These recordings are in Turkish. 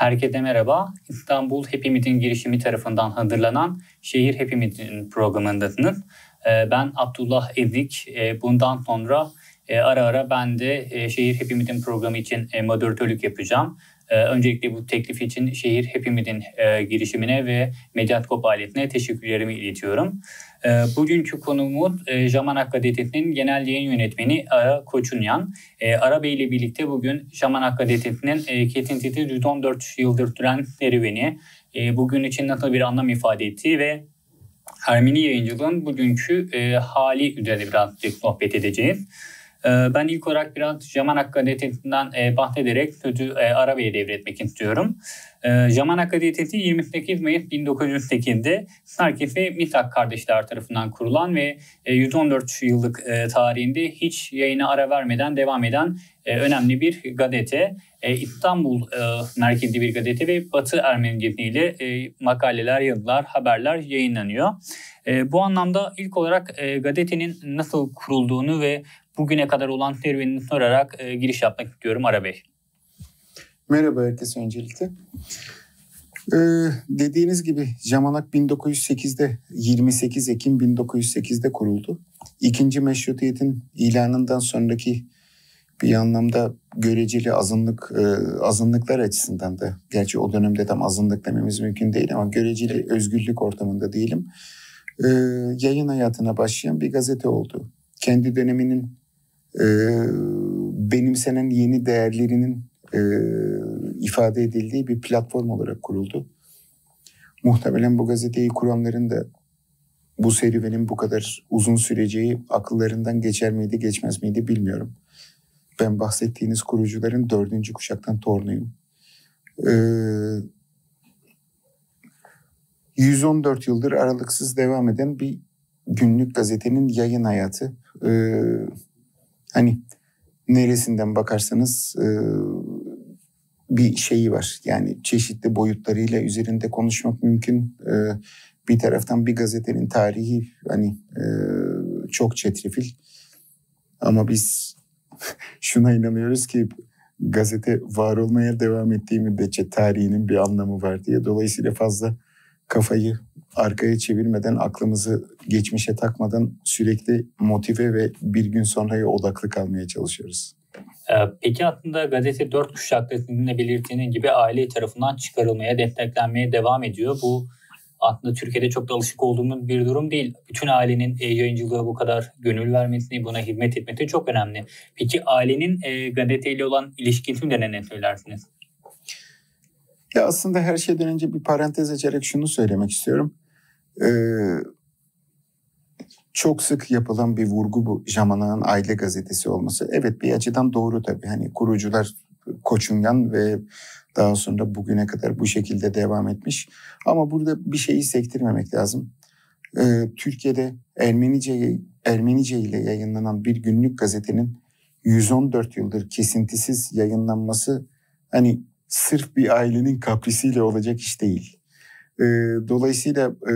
Herkese merhaba. İstanbul Happy Meeting girişimi tarafından hazırlanan Şehir Happy Meeting programındasınız. Ee, ben Abdullah Ezik. Ee, bundan sonra e, ara ara ben de e, Şehir Happy Meeting programı için e, moderatörlük yapacağım. Ee, öncelikle bu teklif için şehir hepimizin e, girişimine ve Medyakop aletine teşekkürlerimi iletiyorum. Ee, bugünkü konuğumuz Jamanak e, Gazetesi'nin genel yayın yönetmeni Ara Koçunyan. Ee, Ara Bey ile birlikte bugün Jamanak Gazetesi'nin e, kesintisiz 114 yıldır süren serüveni, bugün için nasıl bir anlam ifade ettiği ve Ermeni yayıncılığın bugünkü hali üzerine birazcık sohbet edeceğiz. Ee, ben ilk olarak biraz Jaman Akademisi'nden e, bahsederek sözü e, Arabi'ye devretmek istiyorum. Ee, Jaman Akademisi 28 Mayıs 1908'de Sarkis ve Misak kardeşler tarafından kurulan ve 114 e, yıllık tarihinde hiç yayına ara vermeden devam eden önemli bir gazete. İstanbul merkezli bir gazete ve Batı Ermenicesi ile makaleler, yazılar, haberler yayınlanıyor. Bu anlamda ilk olarak gazetenin nasıl kurulduğunu ve bugüne kadar olan serüvenini sorarak e, giriş yapmak istiyorum Ara Bey. Merhaba herkes öncelikle. Ee, dediğiniz gibi Jamanak 1908'de 28 Ekim 1908'de kuruldu. İkinci meşrutiyetin ilanından sonraki bir anlamda göreceli azınlık e, azınlıklar açısından da gerçi o dönemde tam azınlık dememiz mümkün değil ama göreceli özgürlük ortamında diyelim. E, yayın hayatına başlayan bir gazete oldu. Kendi döneminin e, benimsenen yeni değerlerinin e, ifade edildiği bir platform olarak kuruldu. Muhtemelen bu gazeteyi kuranların da bu serüvenin bu kadar uzun süreceği akıllarından geçer miydi geçmez miydi bilmiyorum. Ben bahsettiğiniz kurucuların dördüncü kuşaktan torunuyum. Ee, 114 yıldır aralıksız devam eden bir günlük gazetenin yayın hayatı. Ee, hani neresinden bakarsanız e, bir şeyi var. Yani çeşitli boyutlarıyla üzerinde konuşmak mümkün. E, bir taraftan bir gazetenin tarihi hani e, çok çetrefil. Ama biz şuna inanıyoruz ki gazete var olmaya devam ettiği müddetçe tarihinin bir anlamı var diye. Dolayısıyla fazla kafayı arkaya çevirmeden, aklımızı geçmişe takmadan sürekli motive ve bir gün sonraya odaklı kalmaya çalışıyoruz. Ee, peki aslında gazete dört kuşak gazetesinde belirttiğinin gibi aile tarafından çıkarılmaya, desteklenmeye devam ediyor. Bu aslında Türkiye'de çok da alışık olduğumuz bir durum değil. Bütün ailenin e, yayıncılığa bu kadar gönül vermesini buna hizmet etmesi çok önemli. Peki ailenin e, gazeteyle olan ilişkisini ne söylersiniz? Ya aslında her şeyden önce bir parantez açarak şunu söylemek istiyorum. Ee, çok sık yapılan bir vurgu bu Jamana'nın aile gazetesi olması. Evet bir açıdan doğru tabii. Hani kurucular Koçungan ve daha sonra bugüne kadar bu şekilde devam etmiş. Ama burada bir şeyi sektirmemek lazım. Ee, Türkiye'de Ermenice, Ermenice ile yayınlanan bir günlük gazetenin 114 yıldır kesintisiz yayınlanması hani sırf bir ailenin kaprisiyle olacak iş değil dolayısıyla e,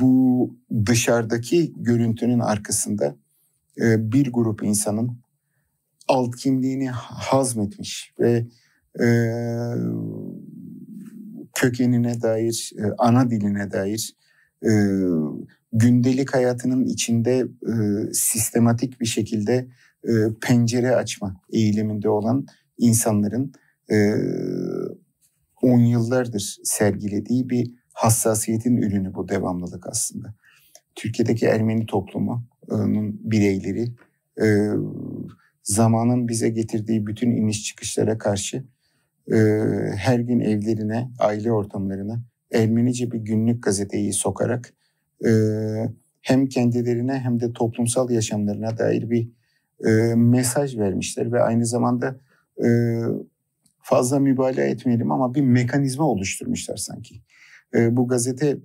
bu dışarıdaki görüntünün arkasında e, bir grup insanın alt kimliğini hazmetmiş ve e, kökenine dair, e, ana diline dair e, gündelik hayatının içinde e, sistematik bir şekilde e, pencere açma eğiliminde olan insanların e, 10 yıllardır sergilediği bir hassasiyetin ürünü bu devamlılık aslında. Türkiye'deki Ermeni toplumunun bireyleri e, zamanın bize getirdiği bütün iniş çıkışlara karşı e, her gün evlerine, aile ortamlarına Ermenice bir günlük gazeteyi sokarak e, hem kendilerine hem de toplumsal yaşamlarına dair bir mesaj vermişler ve aynı zamanda fazla mübalağa etmeyelim ama bir mekanizma oluşturmuşlar sanki. E, bu gazete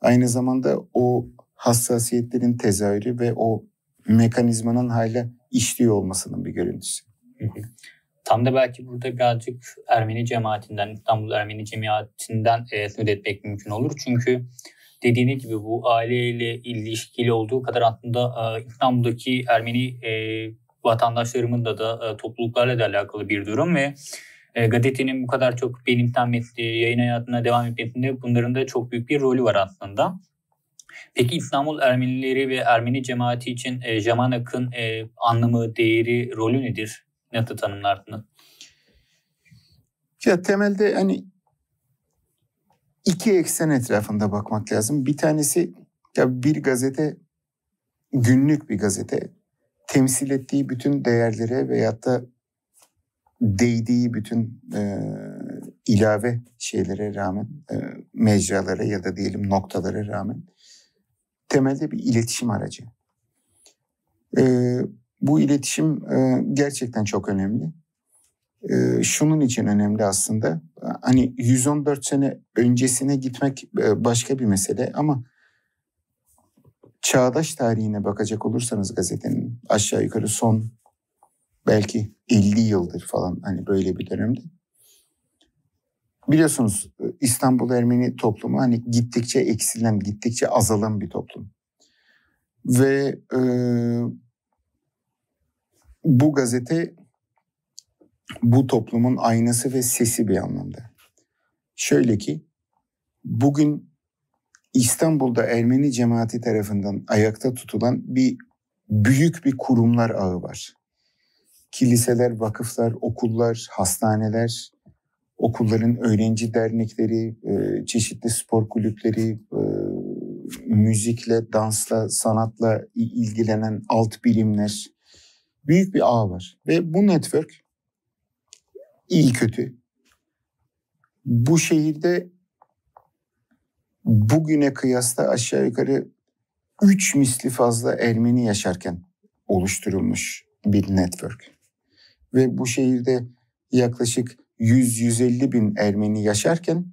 aynı zamanda o hassasiyetlerin tezahürü ve o mekanizmanın hala işliyor olmasının bir görüntüsü. Tam da belki burada birazcık Ermeni cemaatinden, İstanbul Ermeni cemaatinden e, etmek mümkün olur. Çünkü dediğini gibi bu aileyle ilişkili olduğu kadar aslında e, İstanbul'daki Ermeni e, vatandaşlarımın da da e, topluluklarla da alakalı bir durum ve e, gazetenin bu kadar çok benim benimsenmesi, yayın hayatına devam etmesinde bunların da çok büyük bir rolü var aslında. Peki İstanbul Ermenileri ve Ermeni cemaati için e, Jamanak'ın e, anlamı, değeri, rolü nedir? Nasıl tanımlardınız? Ya temelde hani iki eksen etrafında bakmak lazım. Bir tanesi ya bir gazete günlük bir gazete temsil ettiği bütün değerlere veyahut da değdiği bütün e, ilave şeylere rağmen, e, mecralara ya da diyelim noktalara rağmen temelde bir iletişim aracı. E, bu iletişim e, gerçekten çok önemli. E, şunun için önemli aslında. Hani 114 sene öncesine gitmek e, başka bir mesele ama çağdaş tarihine bakacak olursanız gazetenin aşağı yukarı son belki 50 yıldır falan hani böyle bir dönemde. Biliyorsunuz e, İstanbul Ermeni toplumu hani gittikçe eksilen, gittikçe azalan bir toplum. Ve e, bu gazete bu toplumun aynası ve sesi bir anlamda. Şöyle ki bugün İstanbul'da Ermeni cemaati tarafından ayakta tutulan bir büyük bir kurumlar ağı var kiliseler, vakıflar, okullar, hastaneler, okulların öğrenci dernekleri, e, çeşitli spor kulüpleri, e, müzikle, dansla, sanatla ilgilenen alt bilimler. Büyük bir ağ var ve bu network iyi kötü. Bu şehirde bugüne kıyasla aşağı yukarı üç misli fazla Ermeni yaşarken oluşturulmuş bir network ve bu şehirde yaklaşık 100-150 bin Ermeni yaşarken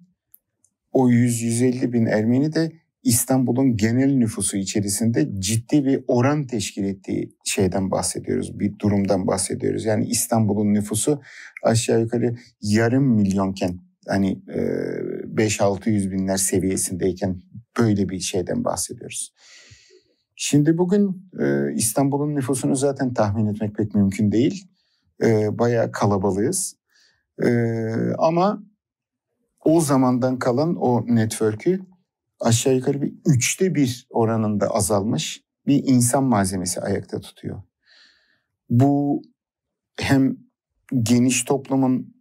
o 100-150 bin Ermeni de İstanbul'un genel nüfusu içerisinde ciddi bir oran teşkil ettiği şeyden bahsediyoruz, bir durumdan bahsediyoruz. Yani İstanbul'un nüfusu aşağı yukarı yarım milyonken hani 5-600 e, binler seviyesindeyken böyle bir şeyden bahsediyoruz. Şimdi bugün e, İstanbul'un nüfusunu zaten tahmin etmek pek mümkün değil e, bayağı kalabalığız. E, ama o zamandan kalan o network'ü aşağı yukarı bir üçte bir oranında azalmış bir insan malzemesi ayakta tutuyor. Bu hem geniş toplumun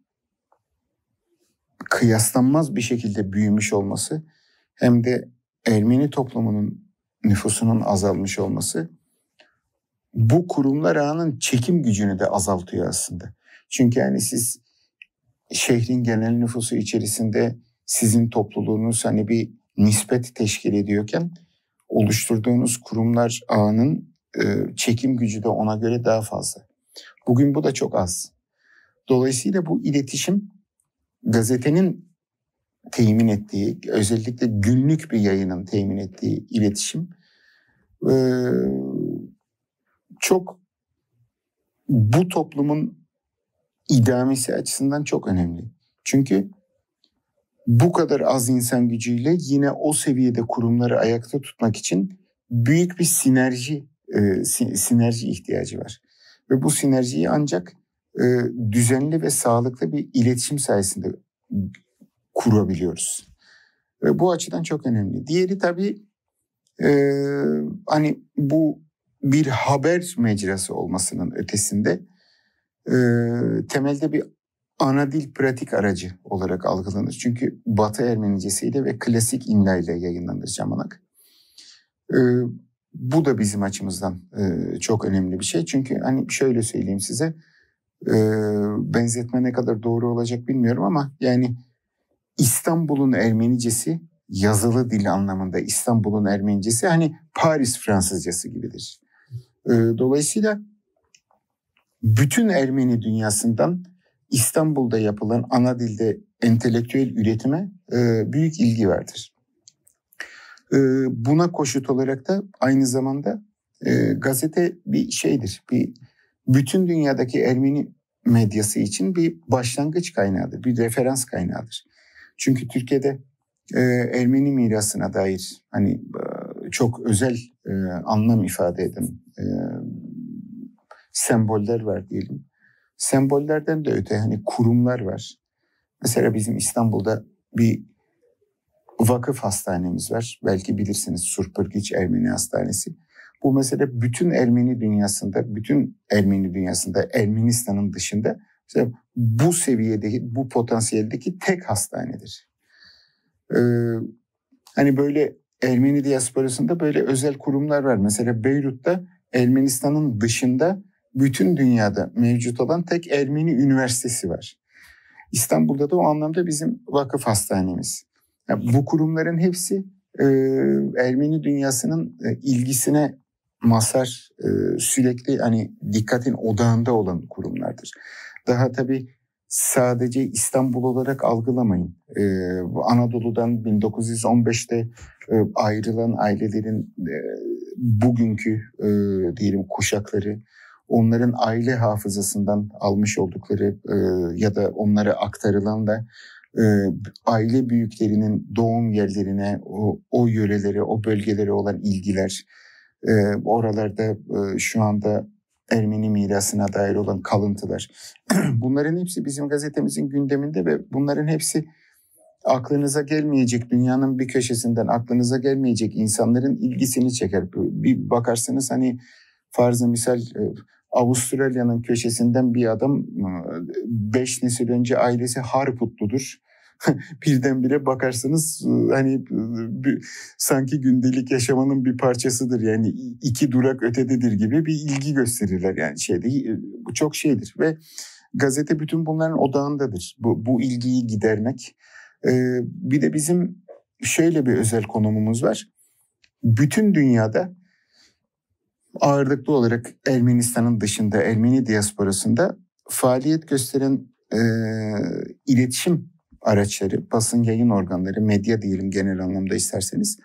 kıyaslanmaz bir şekilde büyümüş olması hem de Ermeni toplumunun nüfusunun azalmış olması bu kurumlar ağının çekim gücünü de azaltıyor aslında. Çünkü yani siz şehrin genel nüfusu içerisinde sizin topluluğunuz hani bir nispet teşkil ediyorken oluşturduğunuz kurumlar ağının e, çekim gücü de ona göre daha fazla. Bugün bu da çok az. Dolayısıyla bu iletişim gazetenin temin ettiği, özellikle günlük bir yayının temin ettiği iletişim e, çok bu toplumun idamesi açısından çok önemli. Çünkü bu kadar az insan gücüyle yine o seviyede kurumları ayakta tutmak için büyük bir sinerji e, sinerji ihtiyacı var. Ve bu sinerjiyi ancak e, düzenli ve sağlıklı bir iletişim sayesinde kurabiliyoruz. Ve bu açıdan çok önemli. Diğeri tabii e, hani bu bir haber mecrası olmasının ötesinde e, temelde bir ana dil pratik aracı olarak algılanır. Çünkü Batı Ermenicesiyle ve klasik imlayla yayınlanır Camanak. E, bu da bizim açımızdan e, çok önemli bir şey. Çünkü hani şöyle söyleyeyim size e, benzetme ne kadar doğru olacak bilmiyorum ama yani İstanbul'un Ermenicesi yazılı dil anlamında İstanbul'un Ermenicesi hani Paris Fransızcası gibidir. Ee, dolayısıyla bütün Ermeni dünyasından İstanbul'da yapılan ana dilde entelektüel üretime e, büyük ilgi vardır. E, buna koşut olarak da aynı zamanda e, gazete bir şeydir. Bir bütün dünyadaki Ermeni medyası için bir başlangıç kaynağıdır, bir referans kaynağıdır. Çünkü Türkiye'de Ermeni mirasına dair hani çok özel e, anlam ifade eden e, semboller var diyelim. Sembollerden de öte hani kurumlar var. Mesela bizim İstanbul'da bir vakıf hastanemiz var. Belki bilirsiniz Surpırgiç Ermeni Hastanesi. Bu mesela bütün Ermeni dünyasında, bütün Ermeni dünyasında, Ermenistan'ın dışında mesela bu seviyedeki, bu potansiyeldeki tek hastanedir. Ee, hani böyle Ermeni diasporasında böyle özel kurumlar var. Mesela Beyrut'ta Ermenistan'ın dışında bütün dünyada mevcut olan tek Ermeni üniversitesi var. İstanbul'da da o anlamda bizim vakıf hastanemiz. Yani bu kurumların hepsi e, Ermeni dünyasının e, ilgisine masar e, sürekli hani dikkatin odağında olan kurumlardır. Daha tabii sadece İstanbul olarak algılamayın. Ee, Anadolu'dan 1915'te e, ayrılan ailelerin e, bugünkü e, diyelim kuşakları onların aile hafızasından almış oldukları e, ya da onlara aktarılan da e, aile büyüklerinin doğum yerlerine, o, o yörelere, o bölgelere olan ilgiler, e, oralarda e, şu anda Ermeni mirasına dair olan kalıntılar. bunların hepsi bizim gazetemizin gündeminde ve bunların hepsi aklınıza gelmeyecek dünyanın bir köşesinden aklınıza gelmeyecek insanların ilgisini çeker. Bir bakarsanız hani farzı misal e, Avustralya'nın köşesinden bir adam e, beş nesil önce ailesi Harputludur. birdenbire bakarsanız e, hani e, bir, sanki gündelik yaşamanın bir parçasıdır. Yani iki durak ötededir gibi bir ilgi gösterirler yani şeyde e, bu çok şeydir ve gazete bütün bunların odağındadır. Bu, bu ilgiyi gidermek. Ee, bir de bizim şöyle bir özel konumumuz var. Bütün dünyada ağırlıklı olarak Ermenistan'ın dışında Ermeni diasporasında faaliyet gösteren e, iletişim araçları, basın yayın organları, medya diyelim genel anlamda isterseniz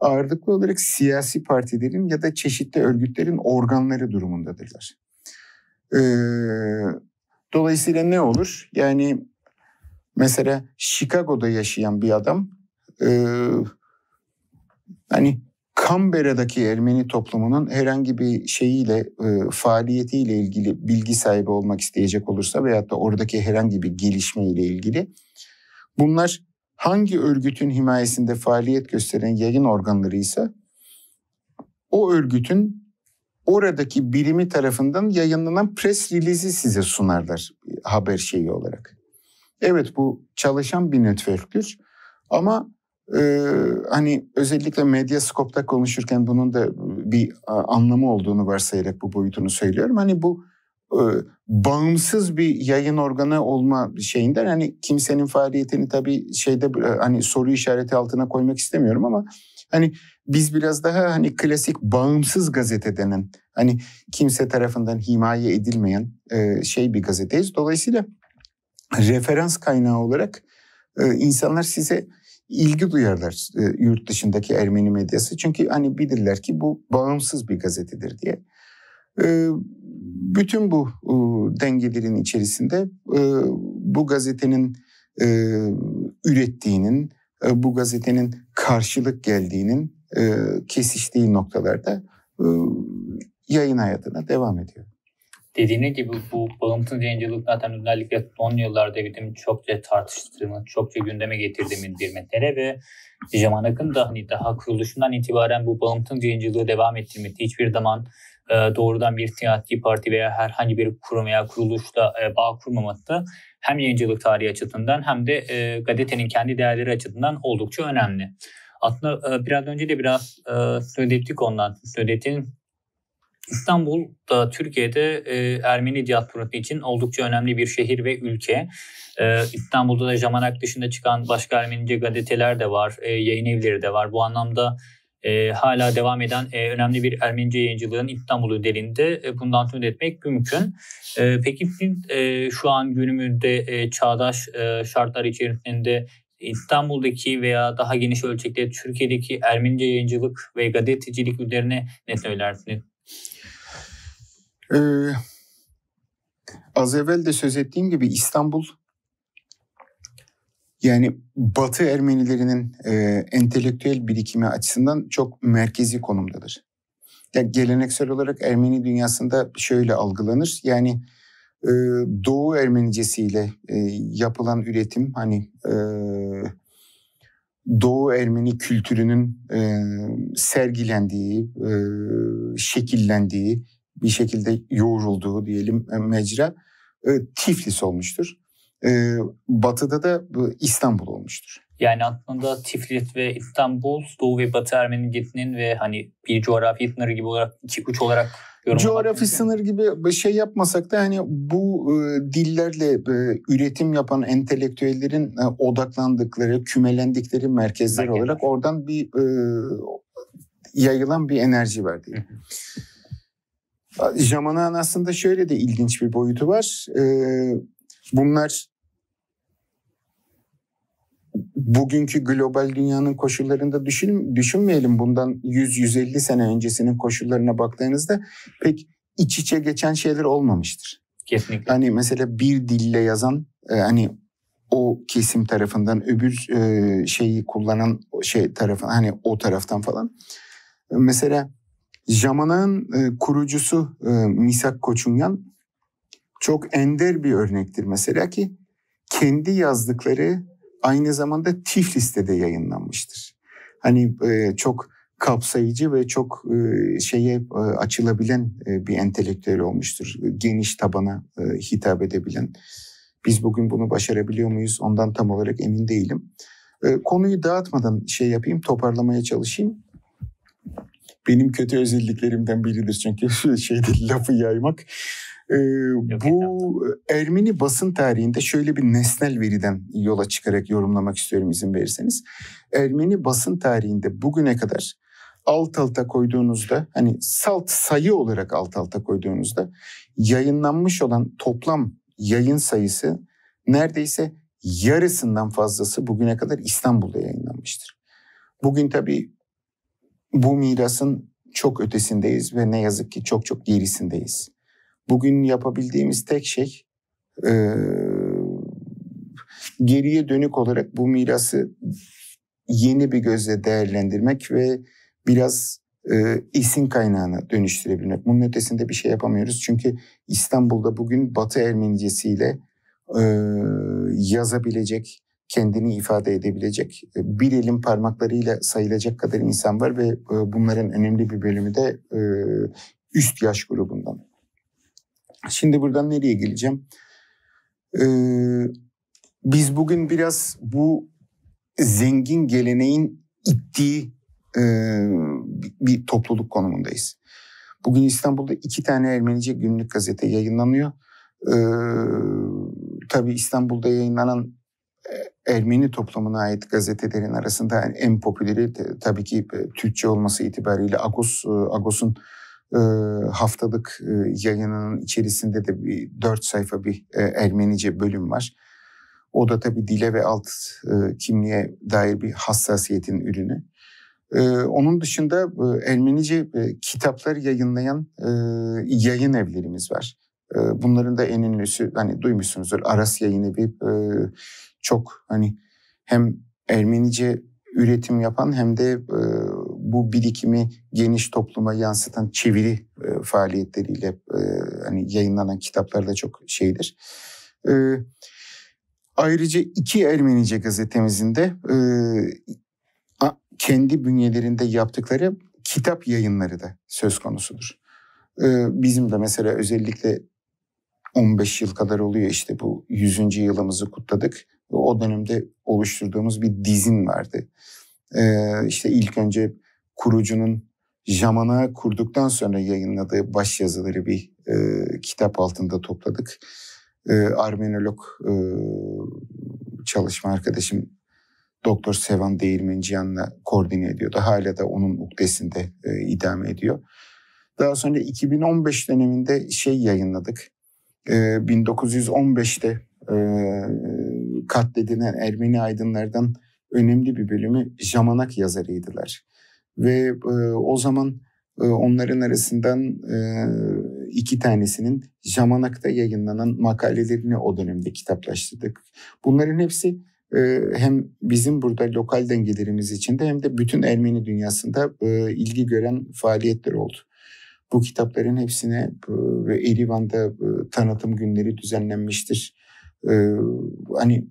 ağırlıklı olarak siyasi partilerin ya da çeşitli örgütlerin organları durumundadırlar. Ee, dolayısıyla ne olur? Yani mesela Chicago'da yaşayan bir adam e, hani Canberra'daki Ermeni toplumunun herhangi bir şeyiyle, e, faaliyetiyle ilgili bilgi sahibi olmak isteyecek olursa veyahut da oradaki herhangi bir gelişmeyle ilgili Bunlar hangi örgütün himayesinde faaliyet gösteren yayın organları ise o örgütün oradaki birimi tarafından yayınlanan pres release'i size sunarlar e, haber şeyi olarak. Evet bu çalışan bir network'tür ama e, hani özellikle Medyascope'da konuşurken bunun da e, bir e, anlamı olduğunu varsayarak bu boyutunu söylüyorum. Hani bu e, bağımsız bir yayın organı olma şeyinden hani kimsenin faaliyetini tabii şeyde e, hani soru işareti altına koymak istemiyorum ama hani biz biraz daha hani klasik bağımsız gazete denen hani kimse tarafından himaye edilmeyen e, şey bir gazeteyiz. Dolayısıyla referans kaynağı olarak insanlar size ilgi duyarlar yurt dışındaki Ermeni medyası. Çünkü hani bilirler ki bu bağımsız bir gazetedir diye bütün bu e, dengelerin içerisinde e, bu gazetenin e, ürettiğinin, bu gazetenin karşılık geldiğinin kesiştiği noktalarda yayın hayatına devam ediyor. Dediğiniz gibi bu bağımsız yayıncılık zaten özellikle son yıllarda bizim çokça tartıştığımız, çokça gündeme getirdiğimiz bir metere ve Jamanak'ın da hani daha kuruluşundan itibaren bu bağımsız yayıncılığı devam ettirmesi hiçbir zaman e, doğrudan bir siyasi parti veya herhangi bir kurum veya kuruluşla e, bağ kurmaması hem yayıncılık tarihi açısından hem de e, gazetenin kendi değerleri açısından oldukça önemli. Aslında biraz önce de biraz söyledik ondan söyledin. İstanbul'da Türkiye'de Ermeni diasporası için oldukça önemli bir şehir ve ülke. İstanbul'da da Jamanak dışında çıkan başka Ermenice gazeteler de var, yayın evleri de var. Bu anlamda e, hala devam eden e, önemli bir Ermenice yayıncılığın İstanbul ödelinde e, bundan söz etmek mümkün. E, peki e, şu an günümüzde e, çağdaş e, şartlar içerisinde İstanbul'daki veya daha geniş ölçekte Türkiye'deki Ermenice yayıncılık ve gazetecilik üzerine ne söylersiniz? Ee, az evvel de söz ettiğim gibi İstanbul yani Batı Ermenilerinin e, entelektüel birikimi açısından çok merkezi konumdadır. Yani geleneksel olarak Ermeni dünyasında şöyle algılanır. Yani e, Doğu Ermenicesiyle e, yapılan üretim hani e, Doğu Ermeni kültürünün e, sergilendiği, e, şekillendiği, bir şekilde yoğrulduğu diyelim e, mecra e, Tiflis olmuştur. Ee, batıda da İstanbul olmuştur. Yani aslında Tiflis ve İstanbul, Doğu ve Batı Ermeniliğinin ve hani bir coğrafi sınırı gibi olarak, iki uç olarak Coğrafi sınır gibi bir şey yapmasak da hani bu e, dillerle e, üretim yapan entelektüellerin e, odaklandıkları, kümelendikleri merkezler Merkezler. olarak oradan bir e, yayılan bir enerji var diye. Jamanan aslında şöyle de ilginç bir boyutu var. E, bunlar bugünkü global dünyanın koşullarında düşün, düşünmeyelim bundan 100-150 sene öncesinin koşullarına baktığınızda pek iç içe geçen şeyler olmamıştır. Kesinlikle. Hani mesela bir dille yazan e, hani o kesim tarafından öbür e, şeyi kullanan şey tarafı hani o taraftan falan. Mesela Jamana'nın e, kurucusu e, Misak Koçunyan çok ender bir örnektir mesela ki kendi yazdıkları aynı zamanda Tiflis'te de yayınlanmıştır. Hani e, çok kapsayıcı ve çok e, şeye e, açılabilen e, bir entelektüel olmuştur. Geniş tabana e, hitap edebilen. Biz bugün bunu başarabiliyor muyuz? Ondan tam olarak emin değilim. E, konuyu dağıtmadan şey yapayım, toparlamaya çalışayım. Benim kötü özelliklerimden biridir çünkü şeyde lafı yaymak. Ee, bu Ermeni basın tarihinde şöyle bir nesnel veriden yola çıkarak yorumlamak istiyorum izin verirseniz. Ermeni basın tarihinde bugüne kadar alt alta koyduğunuzda hani salt sayı olarak alt alta koyduğunuzda yayınlanmış olan toplam yayın sayısı neredeyse yarısından fazlası bugüne kadar İstanbul'da yayınlanmıştır. Bugün tabii bu mirasın çok ötesindeyiz ve ne yazık ki çok çok gerisindeyiz. Bugün yapabildiğimiz tek şey e, geriye dönük olarak bu mirası yeni bir gözle değerlendirmek ve biraz e, esin kaynağına dönüştürebilmek. Bunun ötesinde bir şey yapamıyoruz. Çünkü İstanbul'da bugün Batı Ermenicesiyle e, yazabilecek, kendini ifade edebilecek, e, bir elin parmaklarıyla sayılacak kadar insan var ve e, bunların önemli bir bölümü de e, üst yaş grubundan. Şimdi buradan nereye geleceğim? Ee, biz bugün biraz bu zengin geleneğin ittiği e, bir topluluk konumundayız. Bugün İstanbul'da iki tane Ermenice günlük gazete yayınlanıyor. Ee, tabii İstanbul'da yayınlanan e, Ermeni toplumuna ait gazetelerin arasında en popüleri e, tabii ki e, Türkçe olması itibariyle Agos, Agos'un ee, haftalık e, yayınının içerisinde de bir dört sayfa bir e, Ermenice bölüm var. O da tabii dile ve alt e, kimliğe dair bir hassasiyetin ürünü. Ee, onun dışında e, Ermenice e, yayınlayan e, yayın evlerimiz var. bunların da en ünlüsü hani duymuşsunuzdur Aras Yayın Evi çok hani hem Ermenice üretim yapan hem de bu birikimi geniş topluma yansıtan çeviri e, faaliyetleriyle e, hani yayınlanan kitaplarda çok şeydir. E, ayrıca iki Ermenice gazetemizin de e, kendi bünyelerinde yaptıkları kitap yayınları da söz konusudur. E, bizim de mesela özellikle 15 yıl kadar oluyor işte bu 100. yılımızı kutladık. O dönemde oluşturduğumuz bir dizin vardı. Ee, işte ilk önce kurucunun Jaman'a kurduktan sonra yayınladığı baş yazıları bir e, kitap altında topladık. E, Armenolog e, çalışma arkadaşım Doktor Sevan Değirmenciyan'la koordine ediyordu. Hala da onun ukdesinde e, idame ediyor. Daha sonra 2015 döneminde şey yayınladık. E, 1915'te e, katledilen Ermeni aydınlardan önemli bir bölümü Jamanak yazarıydılar ve e, o zaman e, onların arasından e, iki tanesinin Jamanak'ta yayınlanan makalelerini o dönemde kitaplaştırdık. Bunların hepsi e, hem bizim burada lokal dengelerimiz içinde hem de bütün Ermeni dünyasında e, ilgi gören faaliyetler oldu. Bu kitapların hepsine e, Erivan'da e, tanıtım günleri düzenlenmiştir. E, hani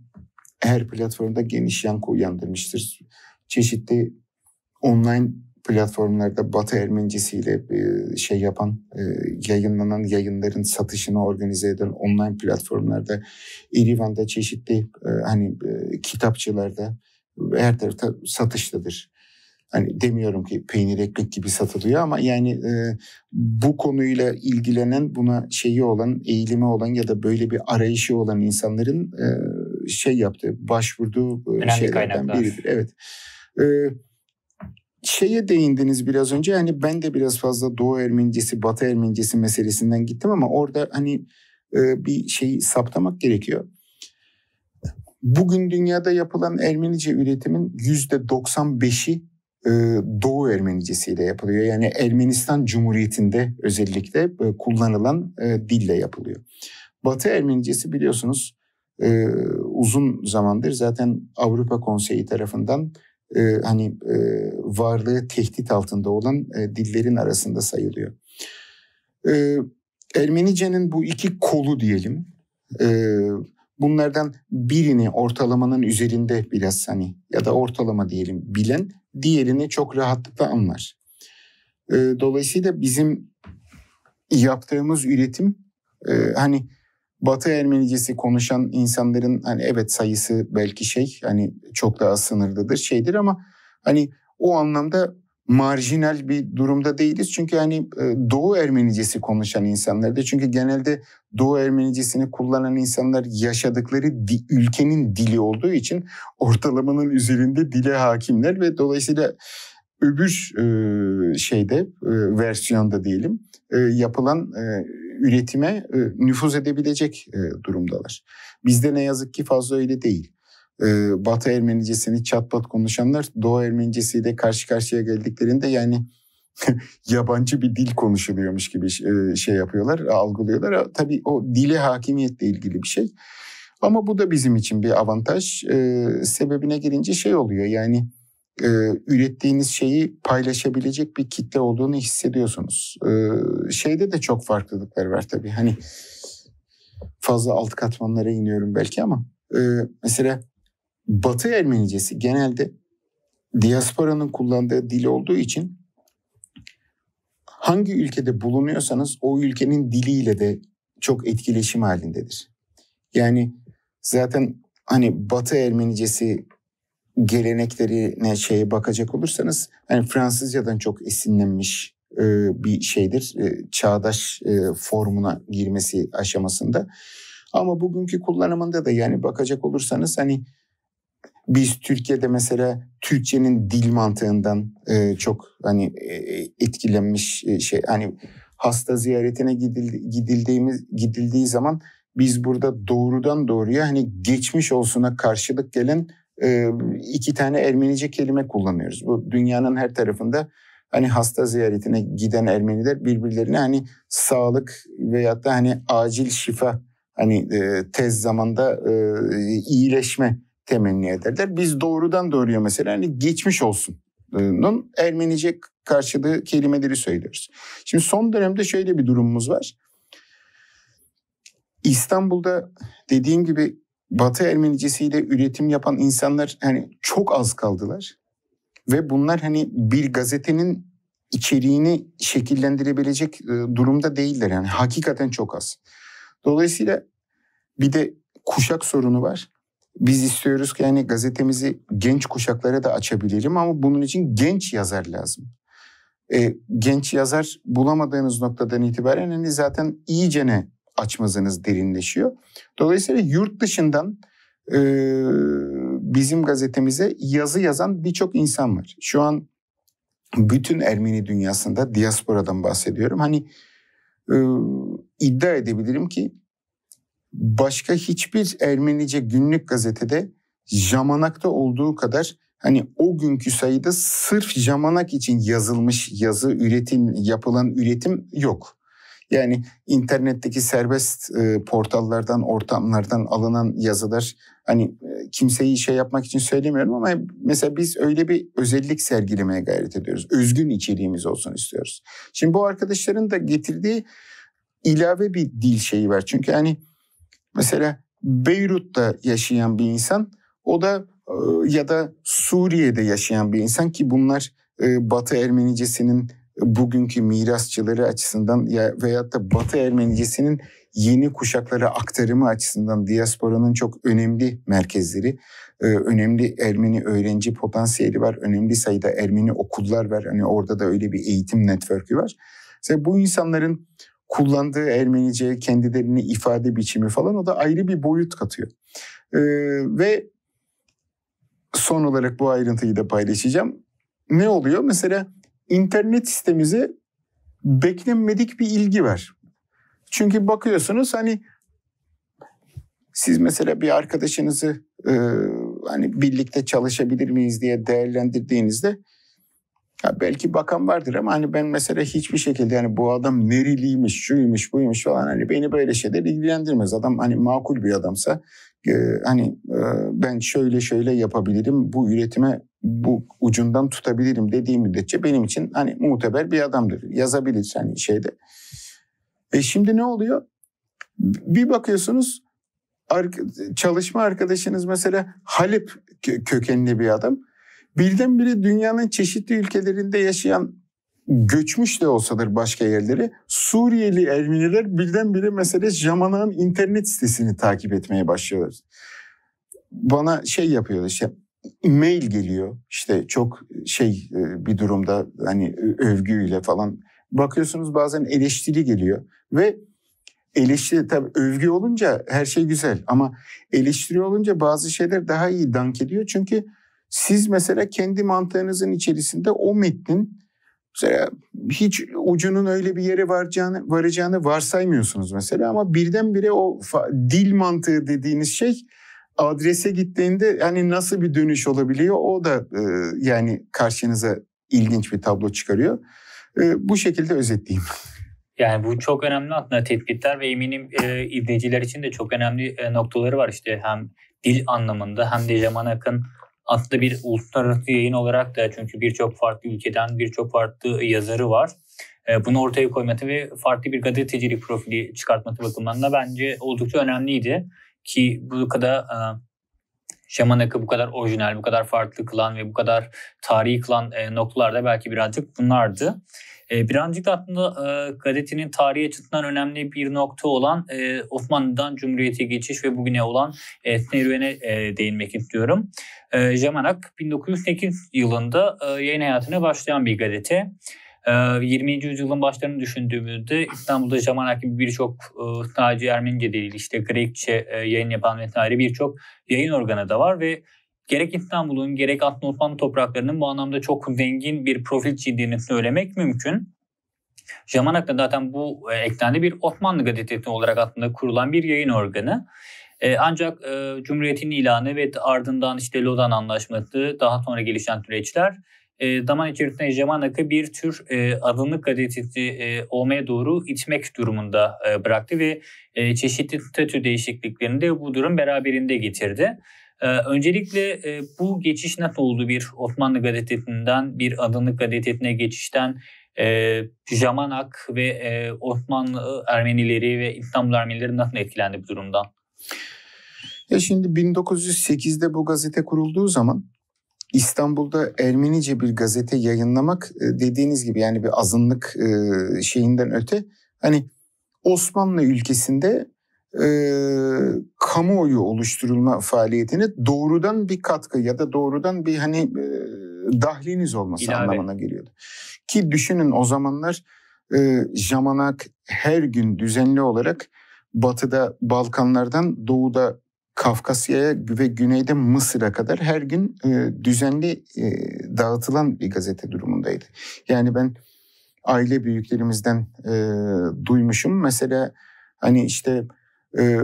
her platformda geniş yankı uyandırmıştır. Çeşitli online platformlarda Batı Ermenicisiyle e, şey yapan, e, yayınlanan yayınların satışını organize eden online platformlarda İrivan'da çeşitli e, hani kitapçılarda her tarafta satıştadır. Hani demiyorum ki peynir ekmek gibi satılıyor ama yani e, bu konuyla ilgilenen buna şeyi olan eğilimi olan ya da böyle bir arayışı olan insanların e, şey yaptığı başvurduğu Önemli şeylerden biri. Evet. Evet şeye değindiniz biraz önce yani ben de biraz fazla Doğu Ermenicesi, Batı Ermenicesi meselesinden gittim ama orada hani e, bir şey saptamak gerekiyor. Bugün dünyada yapılan Ermenice üretimin yüzde 95'i e, Doğu Doğu ile yapılıyor. Yani Ermenistan Cumhuriyeti'nde özellikle e, kullanılan dille yapılıyor. Batı Ermenicesi biliyorsunuz uzun zamandır zaten Avrupa Konseyi tarafından e, hani e, varlığı tehdit altında olan e, dillerin arasında sayılıyor. E, Ermenice'nin bu iki kolu diyelim. E, bunlardan birini ortalamanın üzerinde biraz hani ya da ortalama diyelim bilen diğerini çok rahatlıkla anlar. E, dolayısıyla bizim yaptığımız üretim e, hani Batı Ermenicesi konuşan insanların hani evet sayısı belki şey hani çok daha sınırdadır şeydir ama hani o anlamda marjinal bir durumda değiliz. Çünkü hani e, Doğu Ermenicesi konuşan insanlarda çünkü genelde Doğu Ermenicisini kullanan insanlar yaşadıkları di, ülkenin dili olduğu için ortalamanın üzerinde dile hakimler ve dolayısıyla öbür e, şeyde e, versiyonda diyelim e, yapılan e, üretime e, nüfuz edebilecek e, durumdalar. Bizde ne yazık ki fazla öyle değil. E, Batı Ermenicesini çatpat konuşanlar Doğu Ermenicesiyle karşı karşıya geldiklerinde yani yabancı bir dil konuşuluyormuş gibi e, şey yapıyorlar, e, algılıyorlar. E, tabii o dile hakimiyetle ilgili bir şey. Ama bu da bizim için bir avantaj. Ee, sebebine gelince şey oluyor yani e, ürettiğiniz şeyi paylaşabilecek bir kitle olduğunu hissediyorsunuz. E, şeyde de çok farklılıklar var tabii. Hani fazla alt katmanlara iniyorum belki ama e, mesela Batı Ermenicesi genelde diasporanın kullandığı dil olduğu için hangi ülkede bulunuyorsanız o ülkenin diliyle de çok etkileşim halindedir. Yani zaten hani Batı Ermenicesi geleneklerine şey bakacak olursanız hani Fransızcadan çok esinlenmiş e, bir şeydir. E, çağdaş e, formuna girmesi aşamasında. Ama bugünkü kullanımında da yani bakacak olursanız hani biz Türkiye'de mesela Türkçenin dil mantığından e, çok hani e, etkilenmiş e, şey hani hasta ziyaretine gidildi, gidildiğimiz gidildiği zaman biz burada doğrudan doğruya hani geçmiş olsuna karşılık gelen iki tane Ermenice kelime kullanıyoruz. Bu dünyanın her tarafında hani hasta ziyaretine giden Ermeniler birbirlerine hani sağlık veyahut da hani acil şifa hani tez zamanda iyileşme temenni ederler. Biz doğrudan doğruya mesela hani geçmiş olsun'un Ermenice karşılığı kelimeleri söylüyoruz. Şimdi son dönemde şöyle bir durumumuz var. İstanbul'da dediğim gibi Batı Ermenicesiyle üretim yapan insanlar hani çok az kaldılar. Ve bunlar hani bir gazetenin içeriğini şekillendirebilecek durumda değiller. Yani hakikaten çok az. Dolayısıyla bir de kuşak sorunu var. Biz istiyoruz ki yani gazetemizi genç kuşaklara da açabilirim ama bunun için genç yazar lazım. E, genç yazar bulamadığınız noktadan itibaren hani zaten iyicene açmazınız derinleşiyor. Dolayısıyla yurt dışından e, bizim gazetemize yazı yazan birçok insan var. Şu an bütün Ermeni dünyasında diasporadan bahsediyorum. Hani e, iddia edebilirim ki başka hiçbir Ermenice günlük gazetede Jamanak'ta olduğu kadar hani o günkü sayıda sırf Jamanak için yazılmış yazı üretim yapılan üretim yok. Yani internetteki serbest e, portallardan, ortamlardan alınan yazılar hani e, kimseyi şey yapmak için söylemiyorum ama mesela biz öyle bir özellik sergilemeye gayret ediyoruz. Özgün içeriğimiz olsun istiyoruz. Şimdi bu arkadaşların da getirdiği ilave bir dil şeyi var. Çünkü hani mesela Beyrut'ta yaşayan bir insan o da e, ya da Suriye'de yaşayan bir insan ki bunlar e, Batı Ermenicesinin bugünkü mirasçıları açısından ya veyahut da Batı Ermenicesinin yeni kuşaklara aktarımı açısından diasporanın çok önemli merkezleri, e, önemli Ermeni öğrenci potansiyeli var, önemli sayıda Ermeni okullar var. Hani orada da öyle bir eğitim network'ü var. Mesela bu insanların kullandığı Ermenice, kendilerini ifade biçimi falan o da ayrı bir boyut katıyor. E, ve son olarak bu ayrıntıyı da paylaşacağım. Ne oluyor? Mesela internet sitemize beklenmedik bir ilgi var. Çünkü bakıyorsunuz hani siz mesela bir arkadaşınızı e, hani birlikte çalışabilir miyiz diye değerlendirdiğinizde ya belki bakan vardır ama hani ben mesela hiçbir şekilde yani bu adam neriliymiş şuymuş, buymuş falan hani beni böyle şeyler ilgilendirmez. Adam hani makul bir adamsa e, hani e, ben şöyle şöyle yapabilirim, bu üretime bu ucundan tutabilirim dediği müddetçe benim için hani muteber bir adamdır. Yazabilir hani şeyde. E şimdi ne oluyor? Bir bakıyorsunuz çalışma arkadaşınız mesela Halep kökenli bir adam. Birdenbire dünyanın çeşitli ülkelerinde yaşayan göçmüş de olsadır başka yerleri Suriyeli Ermeniler birdenbire mesela Jamana'nın internet sitesini takip etmeye başlıyorlar. Bana şey yapıyorlar işte mail geliyor. işte çok e, şey e, bir durumda hani övgüyle falan. Bakıyorsunuz bazen eleştiri geliyor ve eleştiri tabii övgü olunca her şey güzel ama eleştiri olunca bazı şeyler daha iyi dank ediyor. Çünkü siz mesela kendi mantığınızın içerisinde o metnin mesela hiç ucunun öyle bir yere varacağını, varacağını varsaymıyorsunuz mesela ama birdenbire o dil mantığı dediğiniz şey adrese gittiğinde yani nasıl bir dönüş olabiliyor o da e, yani karşınıza ilginç bir tablo çıkarıyor. E, bu şekilde özetleyeyim. Yani bu çok önemli aslında tespitler ve eminim e, izleyiciler için de çok önemli e, noktaları var işte hem dil anlamında hem de zaman Akın aslında bir uluslararası yayın olarak da çünkü birçok farklı ülkeden birçok farklı yazarı var. E, bunu ortaya koyması ve farklı bir gazetecilik profili çıkartması bakımından da bence oldukça önemliydi ki bu kadar e, Şamanak'ı bu kadar orijinal, bu kadar farklı kılan ve bu kadar tarihi kılan e, noktalarda belki birazcık bunlardı. E, birazcık da aslında e, gazetenin tarihi açısından önemli bir nokta olan e, Osmanlı'dan Cumhuriyet'e geçiş ve bugüne olan e, serüvene e, değinmek istiyorum. E, Şamanak 1908 yılında e, yayın hayatına başlayan bir gazete. 20. Ee, yüzyılın başlarını düşündüğümüzde İstanbul'da Jamanak gibi birçok sadece e, Ermenice değil işte Grekçe e, yayın yapan vesaire birçok yayın organı da var ve gerek İstanbul'un gerek Atnofan topraklarının bu anlamda çok zengin bir profil çizdiğini söylemek mümkün. Jamanak da zaten bu e, eklemde bir Osmanlı gazetesi olarak aslında kurulan bir yayın organı. Ancak Cumhuriyet'in ilanı ve ardından işte Lozan Anlaşması, daha sonra gelişen süreçler e, zaman içerisinde hegeman akı bir tür e, azınlık gazetesi e, olmaya doğru itmek durumunda e, bıraktı ve e, çeşitli statü değişikliklerini de bu durum beraberinde getirdi. E, öncelikle e, bu geçiş nasıl oldu bir Osmanlı gazetesinden bir azınlık gazetesine geçişten e, Jamanak ve e, Osmanlı Ermenileri ve İstanbul Ermenileri nasıl etkilendi bu durumdan? Ya e, şimdi 1908'de bu gazete kurulduğu zaman İstanbul'da Ermenice bir gazete yayınlamak e, dediğiniz gibi yani bir azınlık e, şeyinden öte hani Osmanlı ülkesinde e, kamuoyu oluşturulma faaliyetine doğrudan bir katkı ya da doğrudan bir hani e, dahliniz olması İlave. anlamına geliyordu. Ki düşünün o zamanlar e, Jamanak her gün düzenli olarak batıda Balkanlardan doğuda Kafkasya'ya ve güneyde Mısır'a kadar her gün e, düzenli e, dağıtılan bir gazete durumundaydı. Yani ben aile büyüklerimizden e, duymuşum. Mesela hani işte e,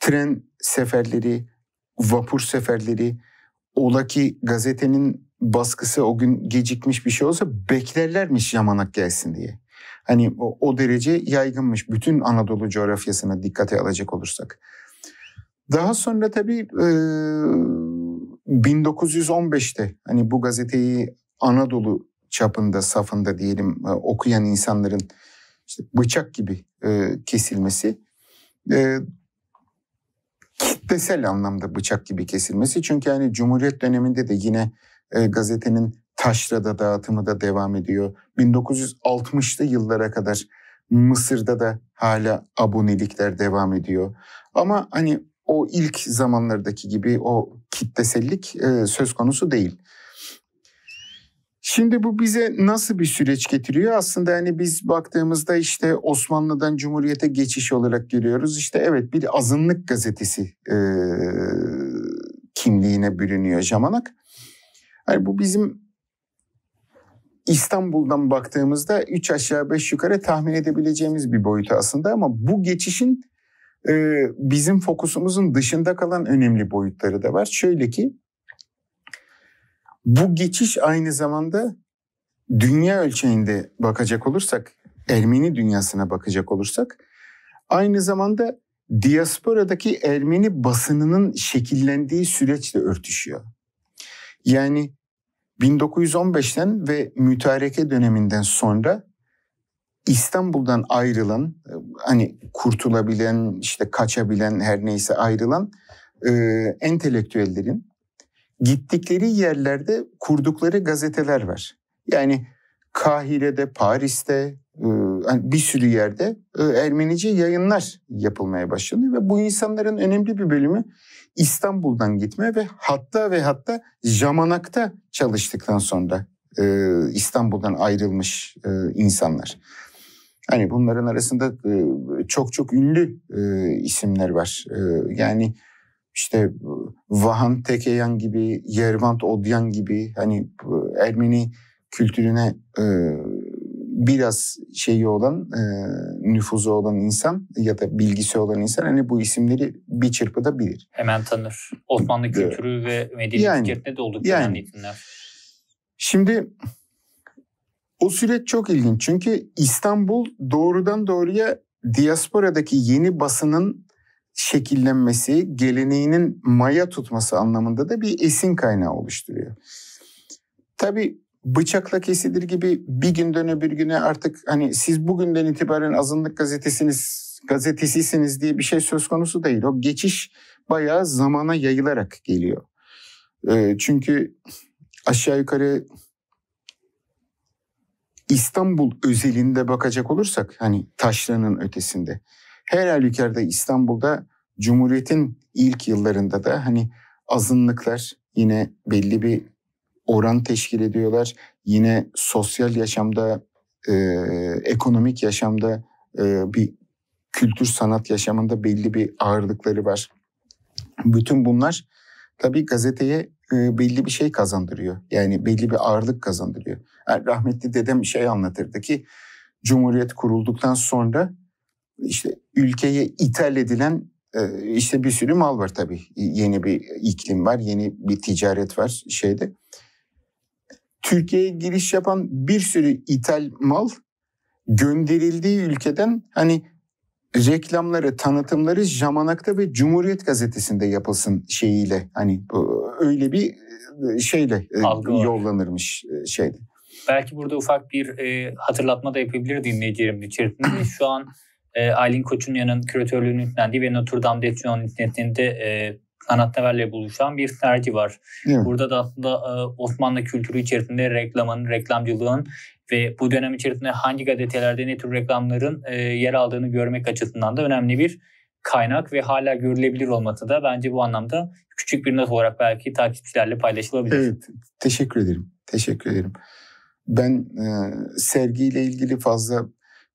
tren seferleri, vapur seferleri, ola ki gazetenin baskısı o gün gecikmiş bir şey olsa beklerlermiş yamanak gelsin diye. Hani o, o derece yaygınmış bütün Anadolu coğrafyasına dikkate alacak olursak. Daha sonra tabii e, 1915'te hani bu gazeteyi Anadolu çapında safında diyelim e, okuyan insanların işte bıçak gibi e, kesilmesi e, kitlesel anlamda bıçak gibi kesilmesi çünkü hani Cumhuriyet döneminde de yine e, gazetenin taşrada dağıtımı da devam ediyor. 1960'lı yıllara kadar Mısır'da da hala abonelikler devam ediyor. Ama hani o ilk zamanlardaki gibi o kitlesellik e, söz konusu değil. Şimdi bu bize nasıl bir süreç getiriyor? Aslında hani biz baktığımızda işte Osmanlı'dan Cumhuriyet'e geçiş olarak görüyoruz. İşte evet bir azınlık gazetesi e, kimliğine bürünüyor Jamanak. Hani bu bizim İstanbul'dan baktığımızda üç aşağı beş yukarı tahmin edebileceğimiz bir boyutu aslında ama bu geçişin e, bizim fokusumuzun dışında kalan önemli boyutları da var. Şöyle ki bu geçiş aynı zamanda dünya ölçeğinde bakacak olursak, Ermeni dünyasına bakacak olursak aynı zamanda diasporadaki Ermeni basınının şekillendiği süreçle örtüşüyor. Yani 1915'ten ve mütareke döneminden sonra İstanbul'dan ayrılan e, hani kurtulabilen işte kaçabilen her neyse ayrılan e, entelektüellerin gittikleri yerlerde kurdukları gazeteler var. Yani Kahire'de, Paris'te e, hani bir sürü yerde e, Ermenice yayınlar yapılmaya başlanıyor ve bu insanların önemli bir bölümü İstanbul'dan gitme ve hatta ve hatta Jamanak'ta çalıştıktan sonra e, İstanbul'dan ayrılmış e, insanlar. Hani bunların arasında e, çok çok ünlü e, isimler var. E, yani işte Vahan Tekeyan gibi, Yervant Odyan gibi hani Ermeni kültürüne biraz şeyi olan, nüfuzu olan insan ya da bilgisi olan insan hani bu isimleri bir çırpıda bilir. Hemen tanır. Osmanlı kültürü ve medeniyet yani, de oldukça yani. Şimdi o süreç çok ilginç çünkü İstanbul doğrudan doğruya diasporadaki yeni basının şekillenmesi, geleneğinin maya tutması anlamında da bir esin kaynağı oluşturuyor. Tabi bıçakla kesilir gibi bir günden öbür güne artık hani siz bugünden itibaren azınlık gazetesiniz, gazetesisiniz diye bir şey söz konusu değil. O geçiş bayağı zamana yayılarak geliyor. Ee, çünkü aşağı yukarı İstanbul özelinde bakacak olursak hani taşranın ötesinde her halükarda İstanbul'da Cumhuriyet'in ilk yıllarında da hani azınlıklar yine belli bir oran teşkil ediyorlar. Yine sosyal yaşamda, e, ekonomik yaşamda, e, bir kültür sanat yaşamında belli bir ağırlıkları var. Bütün bunlar tabii gazeteye belli bir şey kazandırıyor. Yani belli bir ağırlık kazandırıyor. Yani er, rahmetli dedem şey anlatırdı ki Cumhuriyet kurulduktan sonra işte ülkeye ithal edilen işte bir sürü mal var tabii. Yeni bir iklim var, yeni bir ticaret var şeyde. Türkiye'ye giriş yapan bir sürü ithal mal gönderildiği ülkeden hani reklamları, tanıtımları Jamanak'ta ve Cumhuriyet Gazetesi'nde yapılsın şeyiyle hani öyle bir e, şeyle e, Algı yollanırmış e, şeyde. Belki burada ufak bir e, hatırlatma da yapabilir dinleyicilerim içerisinde. Şu an e, Aylin Koçunya'nın küratörlüğünü üstlendiği ve Notre Dame de Sion internetinde e, sanatseverle buluşan bir sergi var. Değil Burada da aslında e, Osmanlı kültürü içerisinde reklamın, reklamcılığın ve bu dönem içerisinde hangi gazetelerde ne tür reklamların e, yer aldığını görmek açısından da önemli bir kaynak ve hala görülebilir olması da bence bu anlamda küçük bir not olarak belki takipçilerle paylaşılabilir. Evet, teşekkür ederim. Teşekkür ederim. Ben e, sergiyle ilgili fazla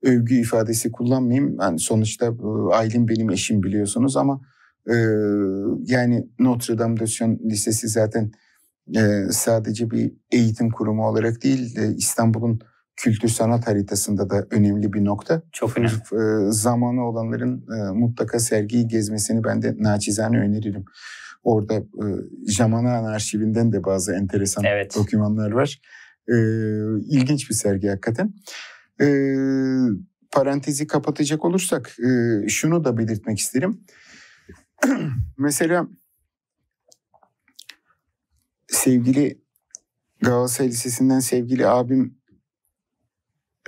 övgü ifadesi kullanmayayım. Yani sonuçta e, Aylin benim eşim biliyorsunuz ama e, yani Notre Dame de Sion Lisesi zaten sadece bir eğitim kurumu olarak değil e, İstanbul'un kültür sanat haritasında da önemli bir nokta. Çok önemli. zamanı olanların mutlaka sergiyi gezmesini ben de naçizane öneririm. Orada e, Jamanan arşivinden de bazı enteresan evet. dokümanlar var. E, ilginç bir sergi hakikaten. parantezi kapatacak olursak şunu da belirtmek isterim. Mesela sevgili Galatasaray Lisesi'nden sevgili abim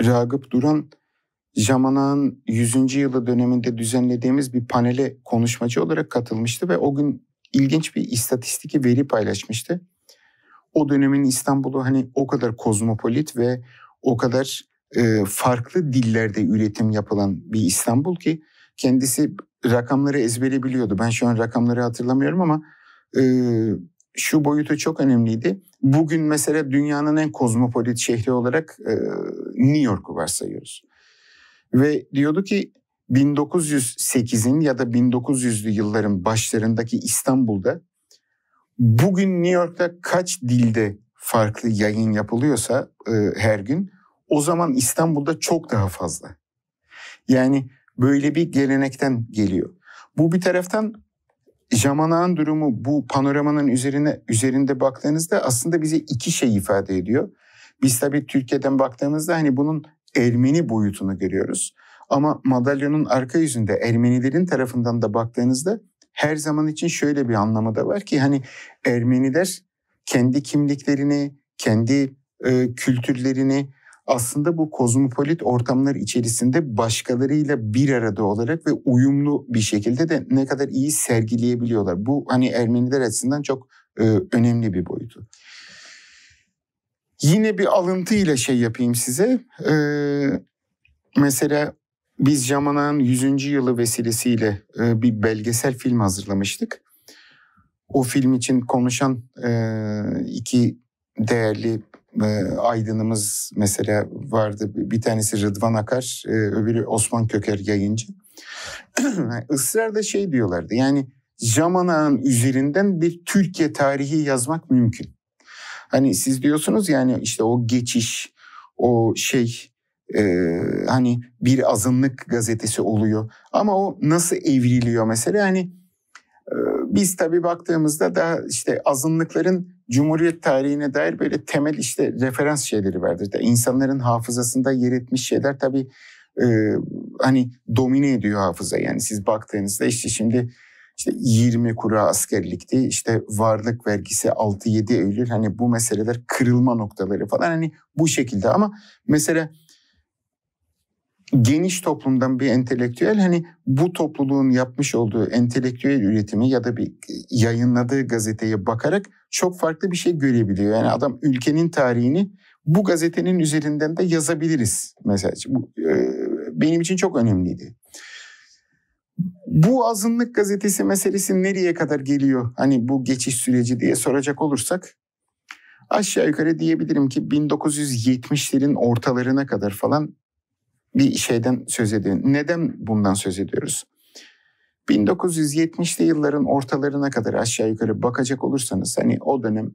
Ragıp Duran Jamana'nın 100. yılı döneminde düzenlediğimiz bir panele konuşmacı olarak katılmıştı ve o gün ilginç bir istatistik veri paylaşmıştı. O dönemin İstanbul'u hani o kadar kozmopolit ve o kadar e, farklı dillerde üretim yapılan bir İstanbul ki kendisi rakamları ezbere biliyordu. Ben şu an rakamları hatırlamıyorum ama e, şu boyutu çok önemliydi. Bugün mesela dünyanın en kozmopolit şehri olarak e, New York'u varsayıyoruz. Ve diyordu ki 1908'in ya da 1900'lü yılların başlarındaki İstanbul'da bugün New York'ta kaç dilde farklı yayın yapılıyorsa e, her gün o zaman İstanbul'da çok daha fazla. Yani böyle bir gelenekten geliyor. Bu bir taraftan Jamana'nın durumu bu panoramanın üzerine üzerinde baktığınızda aslında bize iki şey ifade ediyor. Biz tabii Türkiye'den baktığımızda hani bunun Ermeni boyutunu görüyoruz. Ama madalyonun arka yüzünde Ermenilerin tarafından da baktığınızda her zaman için şöyle bir anlamı da var ki hani Ermeniler kendi kimliklerini, kendi e, kültürlerini, aslında bu kozmopolit ortamlar içerisinde başkalarıyla bir arada olarak ve uyumlu bir şekilde de ne kadar iyi sergileyebiliyorlar. Bu hani Ermeniler açısından çok e, önemli bir boyutu. Yine bir alıntı ile şey yapayım size. E, mesela biz Jamana'nın 100. yılı vesilesiyle e, bir belgesel film hazırlamıştık. O film için konuşan e, iki değerli e, aydınımız mesela vardı. Bir tanesi Rıdvan Akar, e, öbürü Osman Köker yayıncı. Israrla şey diyorlardı yani Jamanağ'ın üzerinden bir Türkiye tarihi yazmak mümkün. Hani siz diyorsunuz yani işte o geçiş, o şey e, hani bir azınlık gazetesi oluyor. Ama o nasıl evriliyor mesela hani e, biz tabii baktığımızda da işte azınlıkların Cumhuriyet tarihine dair böyle temel işte referans şeyleri vardır. İşte insanların hafızasında yer etmiş şeyler tabii e, hani domine ediyor hafıza. Yani siz baktığınızda işte şimdi işte 20 kura askerlikti, işte varlık vergisi 6-7 Eylül hani bu meseleler kırılma noktaları falan hani bu şekilde ama mesela geniş toplumdan bir entelektüel hani bu topluluğun yapmış olduğu entelektüel üretimi ya da bir yayınladığı gazeteye bakarak çok farklı bir şey görebiliyor. Yani adam ülkenin tarihini bu gazetenin üzerinden de yazabiliriz mesela. Bu, e, benim için çok önemliydi. Bu azınlık gazetesi meselesi nereye kadar geliyor? Hani bu geçiş süreci diye soracak olursak aşağı yukarı diyebilirim ki 1970'lerin ortalarına kadar falan bir şeyden söz ediyor. Neden bundan söz ediyoruz? 1970'li yılların ortalarına kadar aşağı yukarı bakacak olursanız hani o dönem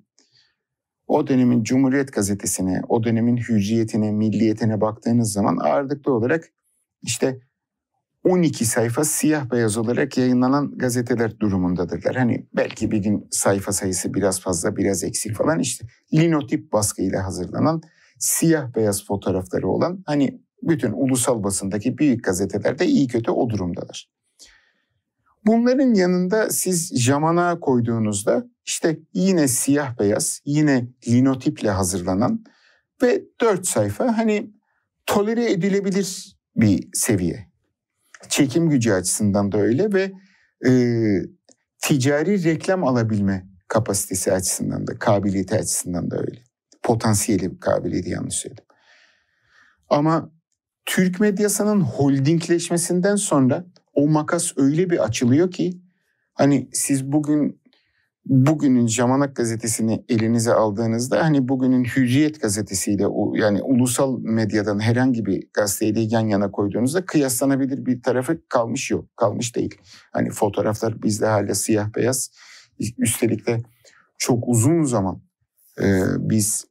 o dönemin Cumhuriyet gazetesine, o dönemin hürriyetine, milliyetine baktığınız zaman ağırlıklı olarak işte 12 sayfa siyah beyaz olarak yayınlanan gazeteler durumundadırlar. Hani belki bir gün sayfa sayısı biraz fazla biraz eksik falan işte linotip baskıyla hazırlanan siyah beyaz fotoğrafları olan hani bütün ulusal basındaki büyük gazetelerde iyi kötü o durumdalar. Bunların yanında siz jamana koyduğunuzda işte yine siyah beyaz, yine linotiple hazırlanan ve dört sayfa hani tolere edilebilir bir seviye. Çekim gücü açısından da öyle ve e, ticari reklam alabilme kapasitesi açısından da, kabiliyeti açısından da öyle. Potansiyeli kabiliyeti yanlış söyledim. Ama Türk medyasının holdingleşmesinden sonra o makas öyle bir açılıyor ki hani siz bugün bugünün Jamanak gazetesini elinize aldığınızda hani bugünün Hürriyet gazetesiyle yani ulusal medyadan herhangi bir gazeteyi yan yana koyduğunuzda kıyaslanabilir bir tarafı kalmış yok, kalmış değil. Hani fotoğraflar bizde hala siyah beyaz. Üstelik de çok uzun zaman e, biz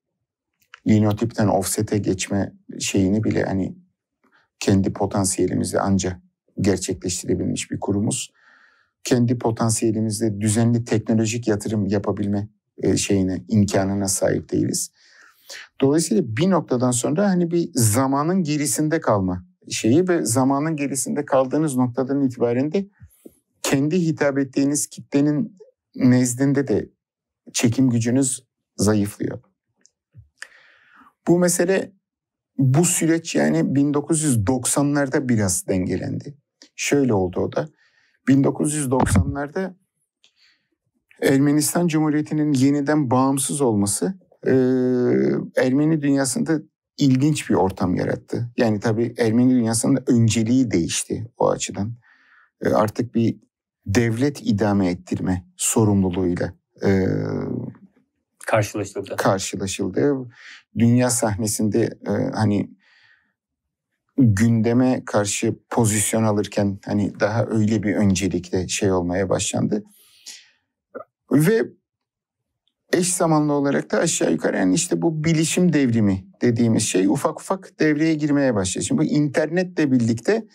linotipten offset'e geçme şeyini bile hani kendi potansiyelimizi ancak gerçekleştirebilmiş bir kurumuz. Kendi potansiyelimizde düzenli teknolojik yatırım yapabilme e, şeyine, imkanına sahip değiliz. Dolayısıyla bir noktadan sonra hani bir zamanın gerisinde kalma şeyi ve zamanın gerisinde kaldığınız noktadan itibaren de kendi hitap ettiğiniz kitlenin nezdinde de çekim gücünüz zayıflıyor. Bu mesele bu süreç yani 1990'larda biraz dengelendi. Şöyle oldu o da. 1990'larda Ermenistan Cumhuriyeti'nin yeniden bağımsız olması e, Ermeni dünyasında ilginç bir ortam yarattı. Yani tabii Ermeni dünyasının önceliği değişti o açıdan. E, artık bir devlet idame ettirme sorumluluğuyla e, karşılaşıldı. Karşılaşıldı. Dünya sahnesinde e, hani gündeme karşı pozisyon alırken hani daha öyle bir öncelikle şey olmaya başlandı. Ve eş zamanlı olarak da aşağı yukarı yani işte bu bilişim devrimi dediğimiz şey ufak ufak devreye girmeye başladı. Şimdi bu internetle birlikte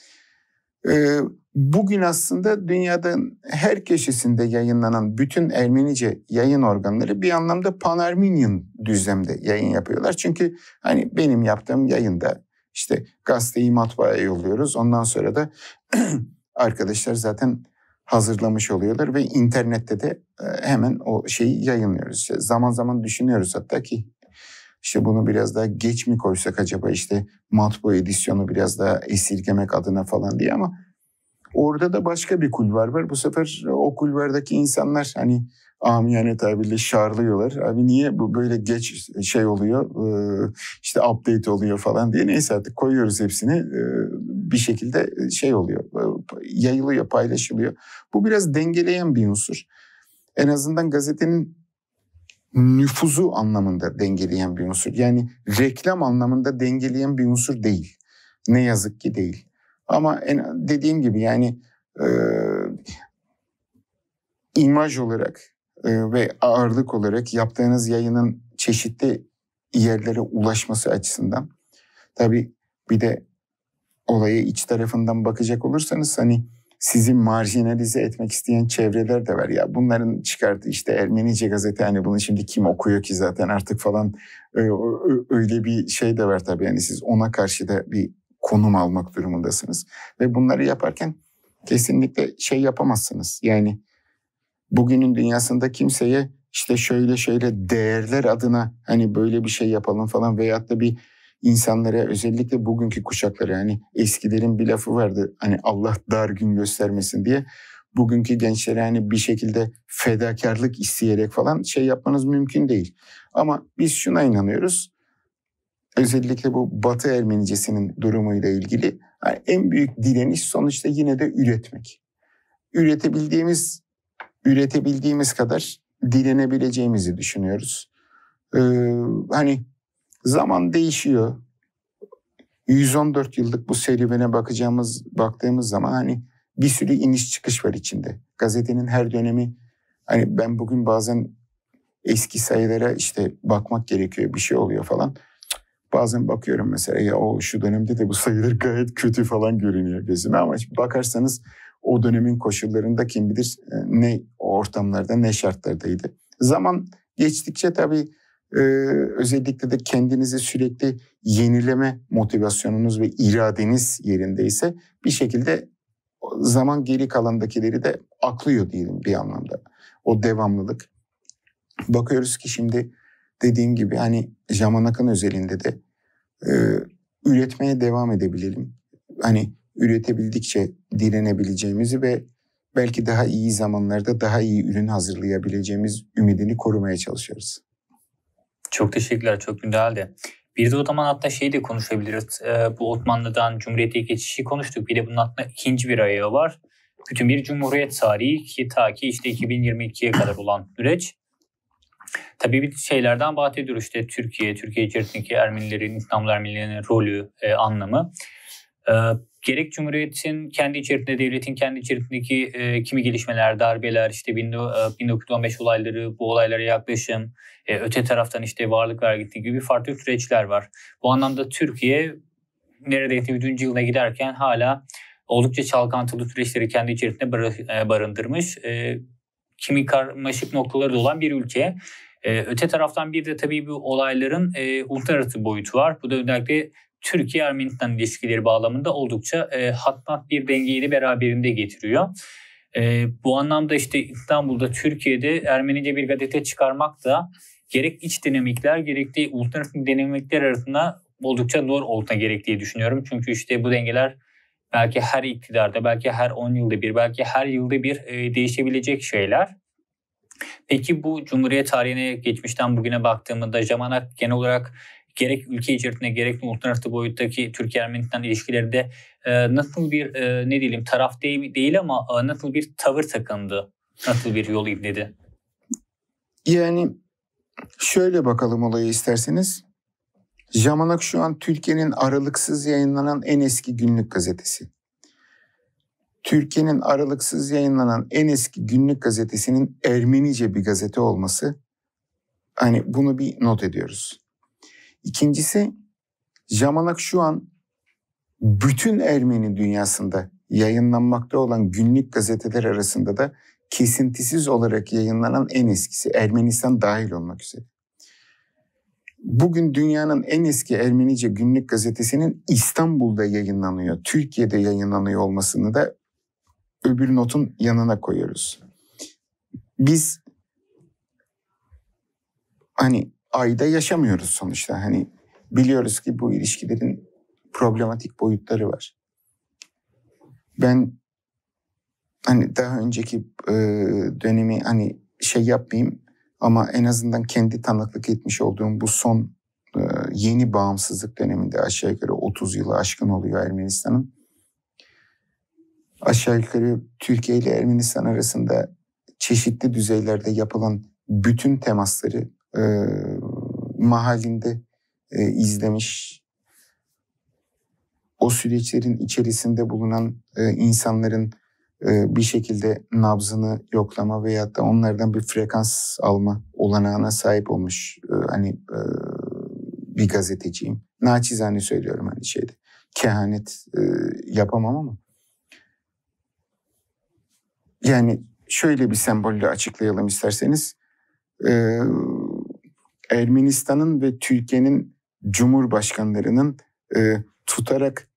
e, bugün aslında dünyanın her köşesinde yayınlanan bütün Ermenice yayın organları bir anlamda Pan-Armenian düzlemde yayın yapıyorlar. Çünkü hani benim yaptığım yayında işte gazeteyi matbaaya yolluyoruz. Ondan sonra da arkadaşlar zaten hazırlamış oluyorlar ve internette de e, hemen o şeyi yayınlıyoruz. İşte zaman zaman düşünüyoruz hatta ki işte bunu biraz daha geç mi koysak acaba işte matbu edisyonu biraz daha esirgemek adına falan diye ama Orada da başka bir kulvar var. Bu sefer o kulvardaki insanlar hani amiyane tabirle şarlıyorlar. Abi niye bu böyle geç şey oluyor işte update oluyor falan diye. Neyse artık koyuyoruz hepsini bir şekilde şey oluyor yayılıyor paylaşılıyor. Bu biraz dengeleyen bir unsur. En azından gazetenin nüfuzu anlamında dengeleyen bir unsur. Yani reklam anlamında dengeleyen bir unsur değil. Ne yazık ki değil. Ama en, dediğim gibi yani e, imaj olarak e, ve ağırlık olarak yaptığınız yayının çeşitli yerlere ulaşması açısından tabi bir de olayı iç tarafından bakacak olursanız hani sizi marjinalize etmek isteyen çevreler de var. Ya bunların çıkardı işte Ermenice gazete hani bunu şimdi kim okuyor ki zaten artık falan e, öyle bir şey de var tabii. Yani siz ona karşı da bir konum almak durumundasınız. Ve bunları yaparken kesinlikle şey yapamazsınız. Yani bugünün dünyasında kimseye işte şöyle şöyle değerler adına hani böyle bir şey yapalım falan veyahut da bir insanlara özellikle bugünkü kuşaklara yani eskilerin bir lafı vardı hani Allah dar gün göstermesin diye bugünkü gençlere hani bir şekilde fedakarlık isteyerek falan şey yapmanız mümkün değil. Ama biz şuna inanıyoruz özellikle bu Batı Ermenicesinin durumuyla ilgili yani en büyük direniş sonuçta yine de üretmek. Üretebildiğimiz üretebildiğimiz kadar direnebileceğimizi düşünüyoruz. Ee, hani zaman değişiyor. 114 yıllık bu serüvene bakacağımız baktığımız zaman hani bir sürü iniş çıkış var içinde. Gazetenin her dönemi hani ben bugün bazen eski sayılara işte bakmak gerekiyor bir şey oluyor falan. Bazen bakıyorum mesela ya o şu dönemde de bu sayılar gayet kötü falan görünüyor gözüme ama bakarsanız o dönemin koşullarında kim bilir e, ne ortamlarda ne şartlardaydı. Zaman geçtikçe tabii e, özellikle de kendinizi sürekli yenileme motivasyonunuz ve iradeniz yerindeyse bir şekilde zaman geri kalandakileri de aklıyor diyelim bir anlamda. O devamlılık. Bakıyoruz ki şimdi dediğim gibi hani akın özelinde de e, üretmeye devam edebilelim. Hani üretebildikçe direnebileceğimizi ve belki daha iyi zamanlarda daha iyi ürün hazırlayabileceğimiz ümidini korumaya çalışıyoruz. Çok teşekkürler, çok güzeldi. Bir de o zaman hatta şeyi de konuşabiliriz. Ee, bu Osmanlı'dan Cumhuriyet'e geçişi konuştuk. Bir de bunun altında ikinci bir ayağı var. Bütün bir Cumhuriyet tarihi ki ta ki işte 2022'ye kadar olan süreç. Tabii bir şeylerden bahsediyor işte Türkiye, Türkiye içerisindeki Ermenilerin, İslamlı Ermenilerin rolü, e, anlamı. E, gerek Cumhuriyet'in kendi içerisinde, devletin kendi içerisindeki e, kimi gelişmeler, darbeler, işte 1915 e, olayları, bu olaylara yaklaşım, e, öte taraftan işte varlık vergisi gibi farklı süreçler var. Bu anlamda Türkiye neredeyse 100. yılına giderken hala oldukça çalkantılı süreçleri kendi içerisinde e, barındırmış. E, kimi karmaşık noktaları da olan bir ülke. Ee, öte taraftan bir de tabii bu olayların e, uluslararası boyutu var. Bu da özellikle Türkiye-Ermenistan ilişkileri bağlamında oldukça e, hatmat bir dengeyi de beraberinde getiriyor. E, bu anlamda işte İstanbul'da Türkiye'de Ermenice bir gazete çıkarmak da gerek iç dinamikler gerek de uluslararası dinamikler arasında oldukça zor olsa gerektiği düşünüyorum. Çünkü işte bu dengeler belki her iktidarda, belki her 10 yılda bir, belki her yılda bir e, değişebilecek şeyler. Peki bu Cumhuriyet tarihine geçmişten bugüne baktığımızda Jamanak genel olarak gerek ülke içerisinde gerek uluslararası boyuttaki Türkiye-Ermenistan ilişkilerinde e, nasıl bir e, ne diyelim taraf değil, değil ama e, nasıl bir tavır takındı? Nasıl bir yol izledi? Yani şöyle bakalım olayı isterseniz. Jamanak şu an Türkiye'nin aralıksız yayınlanan en eski günlük gazetesi. Türkiye'nin aralıksız yayınlanan en eski günlük gazetesinin Ermenice bir gazete olması hani bunu bir not ediyoruz. İkincisi Jamanak şu an bütün Ermeni dünyasında yayınlanmakta olan günlük gazeteler arasında da kesintisiz olarak yayınlanan en eskisi Ermenistan dahil olmak üzere. Bugün dünyanın en eski Ermenice günlük gazetesinin İstanbul'da yayınlanıyor. Türkiye'de yayınlanıyor olmasını da öbür notun yanına koyuyoruz. Biz hani ayda yaşamıyoruz sonuçta. Hani biliyoruz ki bu ilişkilerin problematik boyutları var. Ben hani daha önceki e, dönemi hani şey yapmayayım ama en azından kendi tanıklık etmiş olduğum bu son e, yeni bağımsızlık döneminde aşağı yukarı 30 yılı aşkın oluyor Ermenistan'ın. Aşağı yukarı Türkiye ile Ermenistan arasında çeşitli düzeylerde yapılan bütün temasları e, mahallinde e, izlemiş. O süreçlerin içerisinde bulunan e, insanların e, bir şekilde nabzını yoklama veya da onlardan bir frekans alma olanağına sahip olmuş e, hani e, bir gazeteciyim. Naçizane söylüyorum hani şeyde. Kehanet yapamam ama. Yani şöyle bir sembolle açıklayalım isterseniz. Ermenistan'ın ve Türkiye'nin cumhurbaşkanlarının tutarak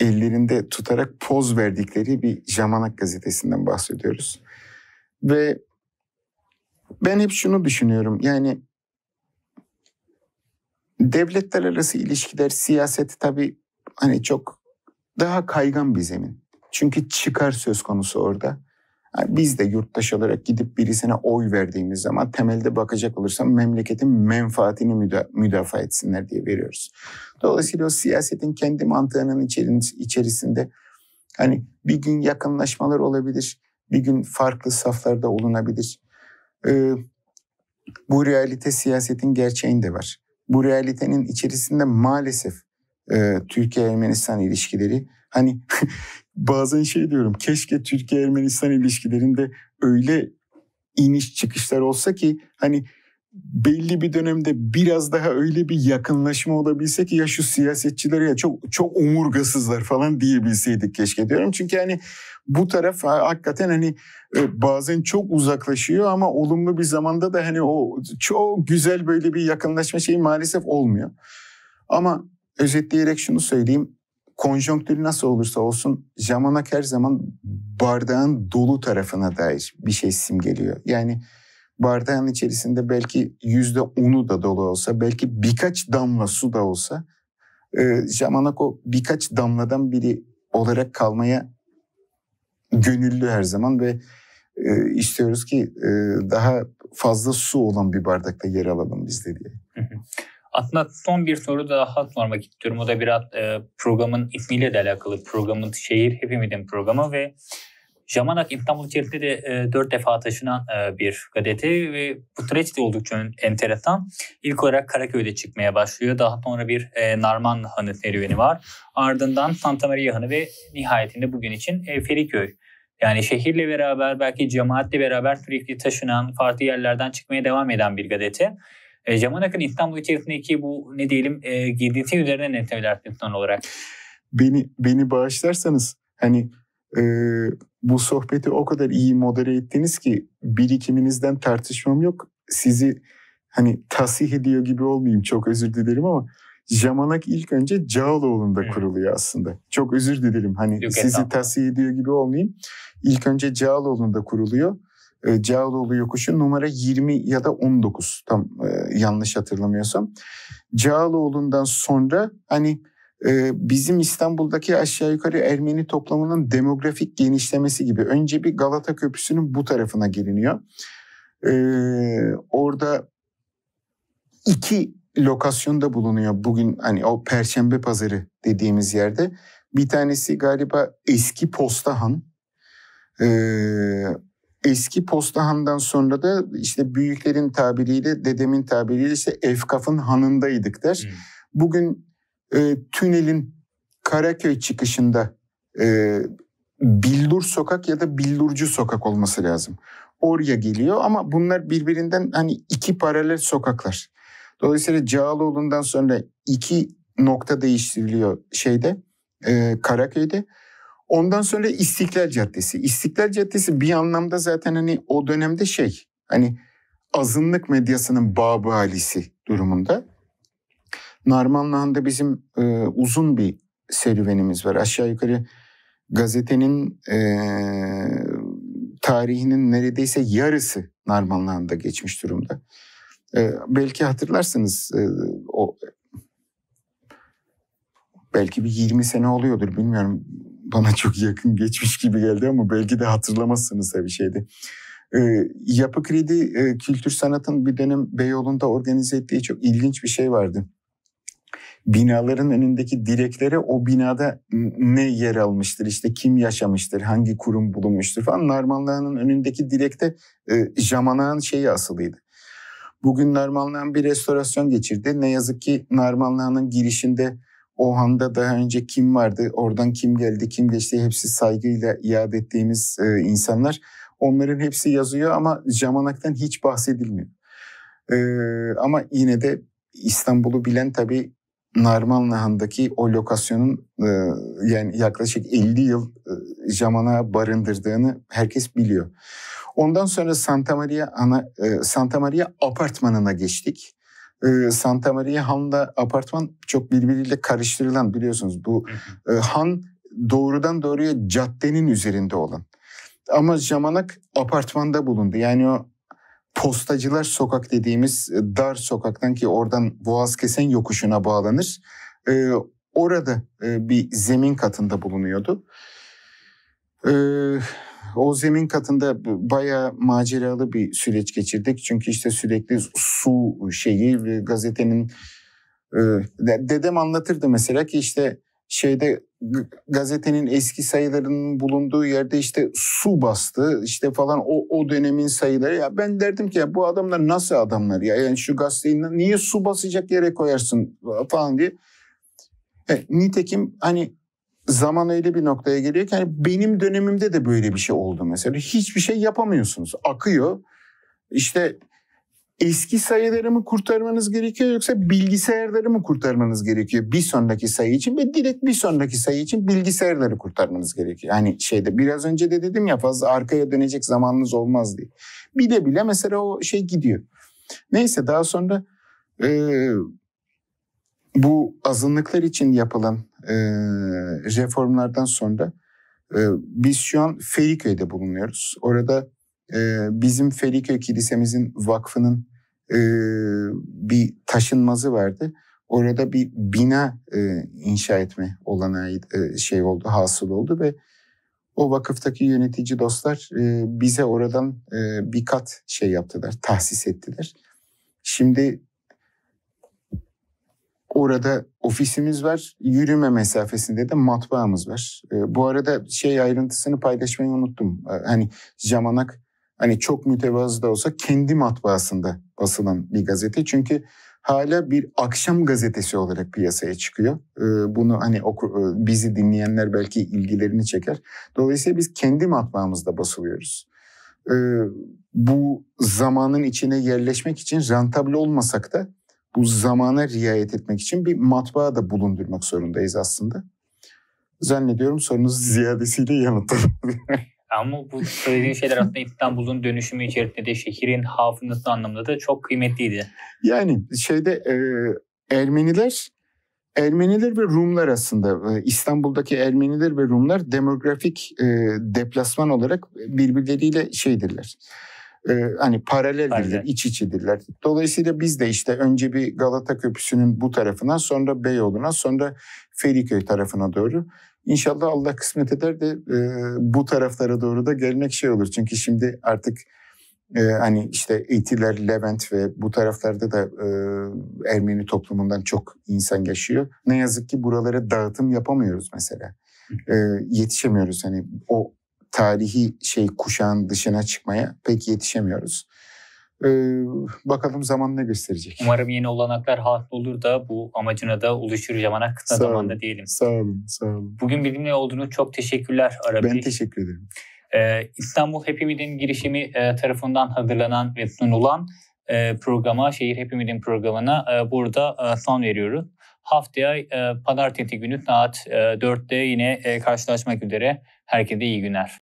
ellerinde tutarak poz verdikleri bir Jamanak gazetesinden bahsediyoruz. Ve ben hep şunu düşünüyorum. Yani devletler arası ilişkiler, siyaset tabii hani çok daha kaygan bir zemin. Çünkü çıkar söz konusu orada. Yani biz de yurttaş olarak gidip birisine oy verdiğimiz zaman temelde bakacak olursam memleketin menfaatini müda- müdafaa etsinler diye veriyoruz. Dolayısıyla o siyasetin kendi mantığının içerisinde hani bir gün yakınlaşmalar olabilir, bir gün farklı saflarda olunabilir. Ee, bu realite siyasetin gerçeğinde var. Bu realitenin içerisinde maalesef e, Türkiye-Ermenistan ilişkileri hani bazen şey diyorum keşke Türkiye-Ermenistan ilişkilerinde öyle iniş çıkışlar olsa ki hani belli bir dönemde biraz daha öyle bir yakınlaşma olabilse ki ya şu siyasetçiler ya çok çok omurgasızlar falan diyebilseydik keşke diyorum. Çünkü hani bu taraf hakikaten hani e, bazen çok uzaklaşıyor ama olumlu bir zamanda da hani o çok güzel böyle bir yakınlaşma şeyi maalesef olmuyor. Ama özetleyerek şunu söyleyeyim konjonktürü nasıl olursa olsun zamanak her zaman bardağın dolu tarafına dair bir şey simgeliyor. Yani bardağın içerisinde belki yüzde onu da dolu olsa, belki birkaç damla su da olsa e, zamanak o birkaç damladan biri olarak kalmaya gönüllü her zaman ve e, istiyoruz ki e, daha fazla su olan bir bardakta yer alalım biz de diye. Hı hı. Aslında son bir soru daha sormak istiyorum. O da biraz e, programın ismiyle de alakalı. Programın şehir hepimizin programı ve Jamanak İstanbul içerisinde de e, 4 defa taşınan e, bir gazete ve bu süreç de oldukça enteresan. İlk olarak Karaköy'de çıkmaya başlıyor. Daha sonra bir e, Narman Hanı serüveni var. Ardından Santa Maria Hanı ve nihayetinde bugün için e, Feriköy. Yani şehirle beraber belki cemaatle beraber sürekli taşınan farklı yerlerden çıkmaya devam eden bir gazete. E, Jaman Akın İstanbul içerisindeki bu ne diyelim e, gezisi üzerine ne söylersiniz son olarak? Beni, beni bağışlarsanız hani e, bu sohbeti o kadar iyi modere ettiniz ki birikiminizden tartışmam yok. Sizi hani tasih ediyor gibi olmayayım çok özür dilerim ama Jamanak ilk önce Cağaloğlu'nda hmm. kuruluyor aslında. Çok özür dilerim hani Yok sizi tasih ediyor gibi olmayayım. İlk önce Cağaloğlu'nda kuruluyor. E, Cağaloğlu yokuşu numara 20 ya da 19 tam e, yanlış hatırlamıyorsam. Cağaloğlu'ndan sonra hani e, bizim İstanbul'daki aşağı yukarı Ermeni toplamının demografik genişlemesi gibi önce bir Galata Köprüsü'nün bu tarafına geliniyor. orada iki lokasyonda bulunuyor bugün hani o Perşembe Pazarı dediğimiz yerde. Bir tanesi galiba eski Postahan. Ee, Eski postahandan sonra da işte büyüklerin tabiriyle, dedemin tabiriyle ise Efkaf'ın hanındaydık der. Hmm. Bugün e, tünelin Karaköy çıkışında e, Bildur Sokak ya da Bildurcu Sokak olması lazım. Oraya geliyor ama bunlar birbirinden hani iki paralel sokaklar. Dolayısıyla Cağaloğlu'ndan sonra iki nokta değiştiriliyor şeyde e, Karaköy'de. Ondan sonra İstiklal Caddesi. İstiklal Caddesi bir anlamda zaten hani o dönemde şey hani azınlık medyasının babı halisi durumunda. Narmanlıhan'da bizim e, uzun bir serüvenimiz var. Aşağı yukarı gazetenin e, tarihinin neredeyse yarısı Narmanlıhan'da geçmiş durumda. E, belki hatırlarsınız e, o belki bir 20 sene oluyordur bilmiyorum bana çok yakın geçmiş gibi geldi ama belki de hatırlamazsınız da bir şeydi. E, yapı Kredi e, Kültür Sanat'ın bir dönem Beyoğlu'nda organize ettiği çok ilginç bir şey vardı. Binaların önündeki direklere o binada ne yer almıştır, işte kim yaşamıştır, hangi kurum bulunmuştur falan. Narmanlığının önündeki direkte e, Jamanağ'ın şeyi asılıydı. Bugün Narmanlığın bir restorasyon geçirdi. Ne yazık ki Narmanlığının girişinde o handa daha önce kim vardı, oradan kim geldi, kim geçti hepsi saygıyla iade ettiğimiz e, insanlar. Onların hepsi yazıyor ama Jamanak'tan hiç bahsedilmiyor. E, ama yine de İstanbul'u bilen tabii Narmanlıhan'daki o lokasyonun e, yani yaklaşık 50 yıl e, Jamanak'a barındırdığını herkes biliyor. Ondan sonra Santa Maria ana e, Santa Maria apartmanına geçtik. Ee, Santa Maria Han'la apartman çok birbiriyle karıştırılan biliyorsunuz. Bu e, Han doğrudan doğruya caddenin üzerinde olan. Ama Jamanak apartmanda bulundu. Yani o postacılar sokak dediğimiz e, dar sokaktan ki oradan Boğaz Kesen yokuşuna bağlanır. E, orada bir zemin katında bulunuyordu. Eee o zemin katında baya maceralı bir süreç geçirdik. Çünkü işte sürekli su şeyi ve gazetenin e, dedem anlatırdı mesela ki işte şeyde gazetenin eski sayılarının bulunduğu yerde işte su bastı işte falan o, o dönemin sayıları ya ben derdim ki ya bu adamlar nasıl adamlar ya yani şu gazeteyi niye su basacak yere koyarsın e, falan diye. E, nitekim hani zaman öyle bir noktaya geliyor ki hani benim dönemimde de böyle bir şey oldu mesela. Hiçbir şey yapamıyorsunuz. Akıyor. İşte eski sayıları mı kurtarmanız gerekiyor yoksa bilgisayarları mı kurtarmanız gerekiyor bir sonraki sayı için ve direkt bir sonraki sayı için bilgisayarları kurtarmanız gerekiyor. Yani şeyde biraz önce de dedim ya fazla arkaya dönecek zamanınız olmaz diye. Bile bile mesela o şey gidiyor. Neyse daha sonra e, bu azınlıklar için yapılan e, reformlardan sonra e, biz şu an Feriköy'de bulunuyoruz. Orada e, bizim Feriköy Kilisemizin vakfının e, bir taşınmazı vardı. Orada bir bina e, inşa etme olanağı e, şey oldu, hasıl oldu ve o vakıftaki yönetici dostlar e, bize oradan e, bir kat şey yaptılar, tahsis ettiler. Şimdi Orada ofisimiz var. Yürüme mesafesinde de matbaamız var. Ee, bu arada şey ayrıntısını paylaşmayı unuttum. Ee, hani Jamanak hani çok mütevazı da olsa kendi matbaasında basılan bir gazete. Çünkü hala bir akşam gazetesi olarak piyasaya çıkıyor. Ee, bunu hani oku, e, bizi dinleyenler belki ilgilerini çeker. Dolayısıyla biz kendi matbaamızda basılıyoruz. bu zamanın içine yerleşmek için rentable olmasak da bu zamana riayet etmek için bir matbaa da bulundurmak zorundayız aslında. Zannediyorum sorunuzu ziyadesiyle yanıtladım. Ama bu söylediğin şeyler aslında İstanbul'un dönüşümü içerisinde de şehrin hafızası anlamında da çok kıymetliydi. Yani şeyde e, Ermeniler Ermeniler ve Rumlar aslında e, İstanbul'daki Ermeniler ve Rumlar demografik e, deplasman olarak birbirleriyle şeydirler e, hani paralel Aynen. iç içidirler. Dolayısıyla biz de işte önce bir Galata Köprüsü'nün bu tarafından sonra Beyoğlu'na sonra Feriköy tarafına doğru. İnşallah Allah kısmet eder de e, bu taraflara doğru da gelmek şey olur. Çünkü şimdi artık e, hani işte Etiler, Levent ve bu taraflarda da e, Ermeni toplumundan çok insan yaşıyor. Ne yazık ki buralara dağıtım yapamıyoruz mesela. E, yetişemiyoruz hani o tarihi şey kuşağın dışına çıkmaya pek yetişemiyoruz. Ee, bakalım zaman ne gösterecek. Umarım yeni olanaklar hasıl olur da bu amacına da ulaşır zamana kısa sağ olun, diyelim. Sağ olun, sağ olun. Bugün bizimle olduğunuz çok teşekkürler Arabi. Ben teşekkür ederim. Ee, İstanbul Happy Mid'in girişimi e, tarafından hazırlanan ve sunulan e, programa, Şehir Happy Mid'in programına e, burada e, son veriyoruz. Haftaya e, pazartesi günü saat e, 4'te yine e, karşılaşmak üzere. Herkese iyi günler.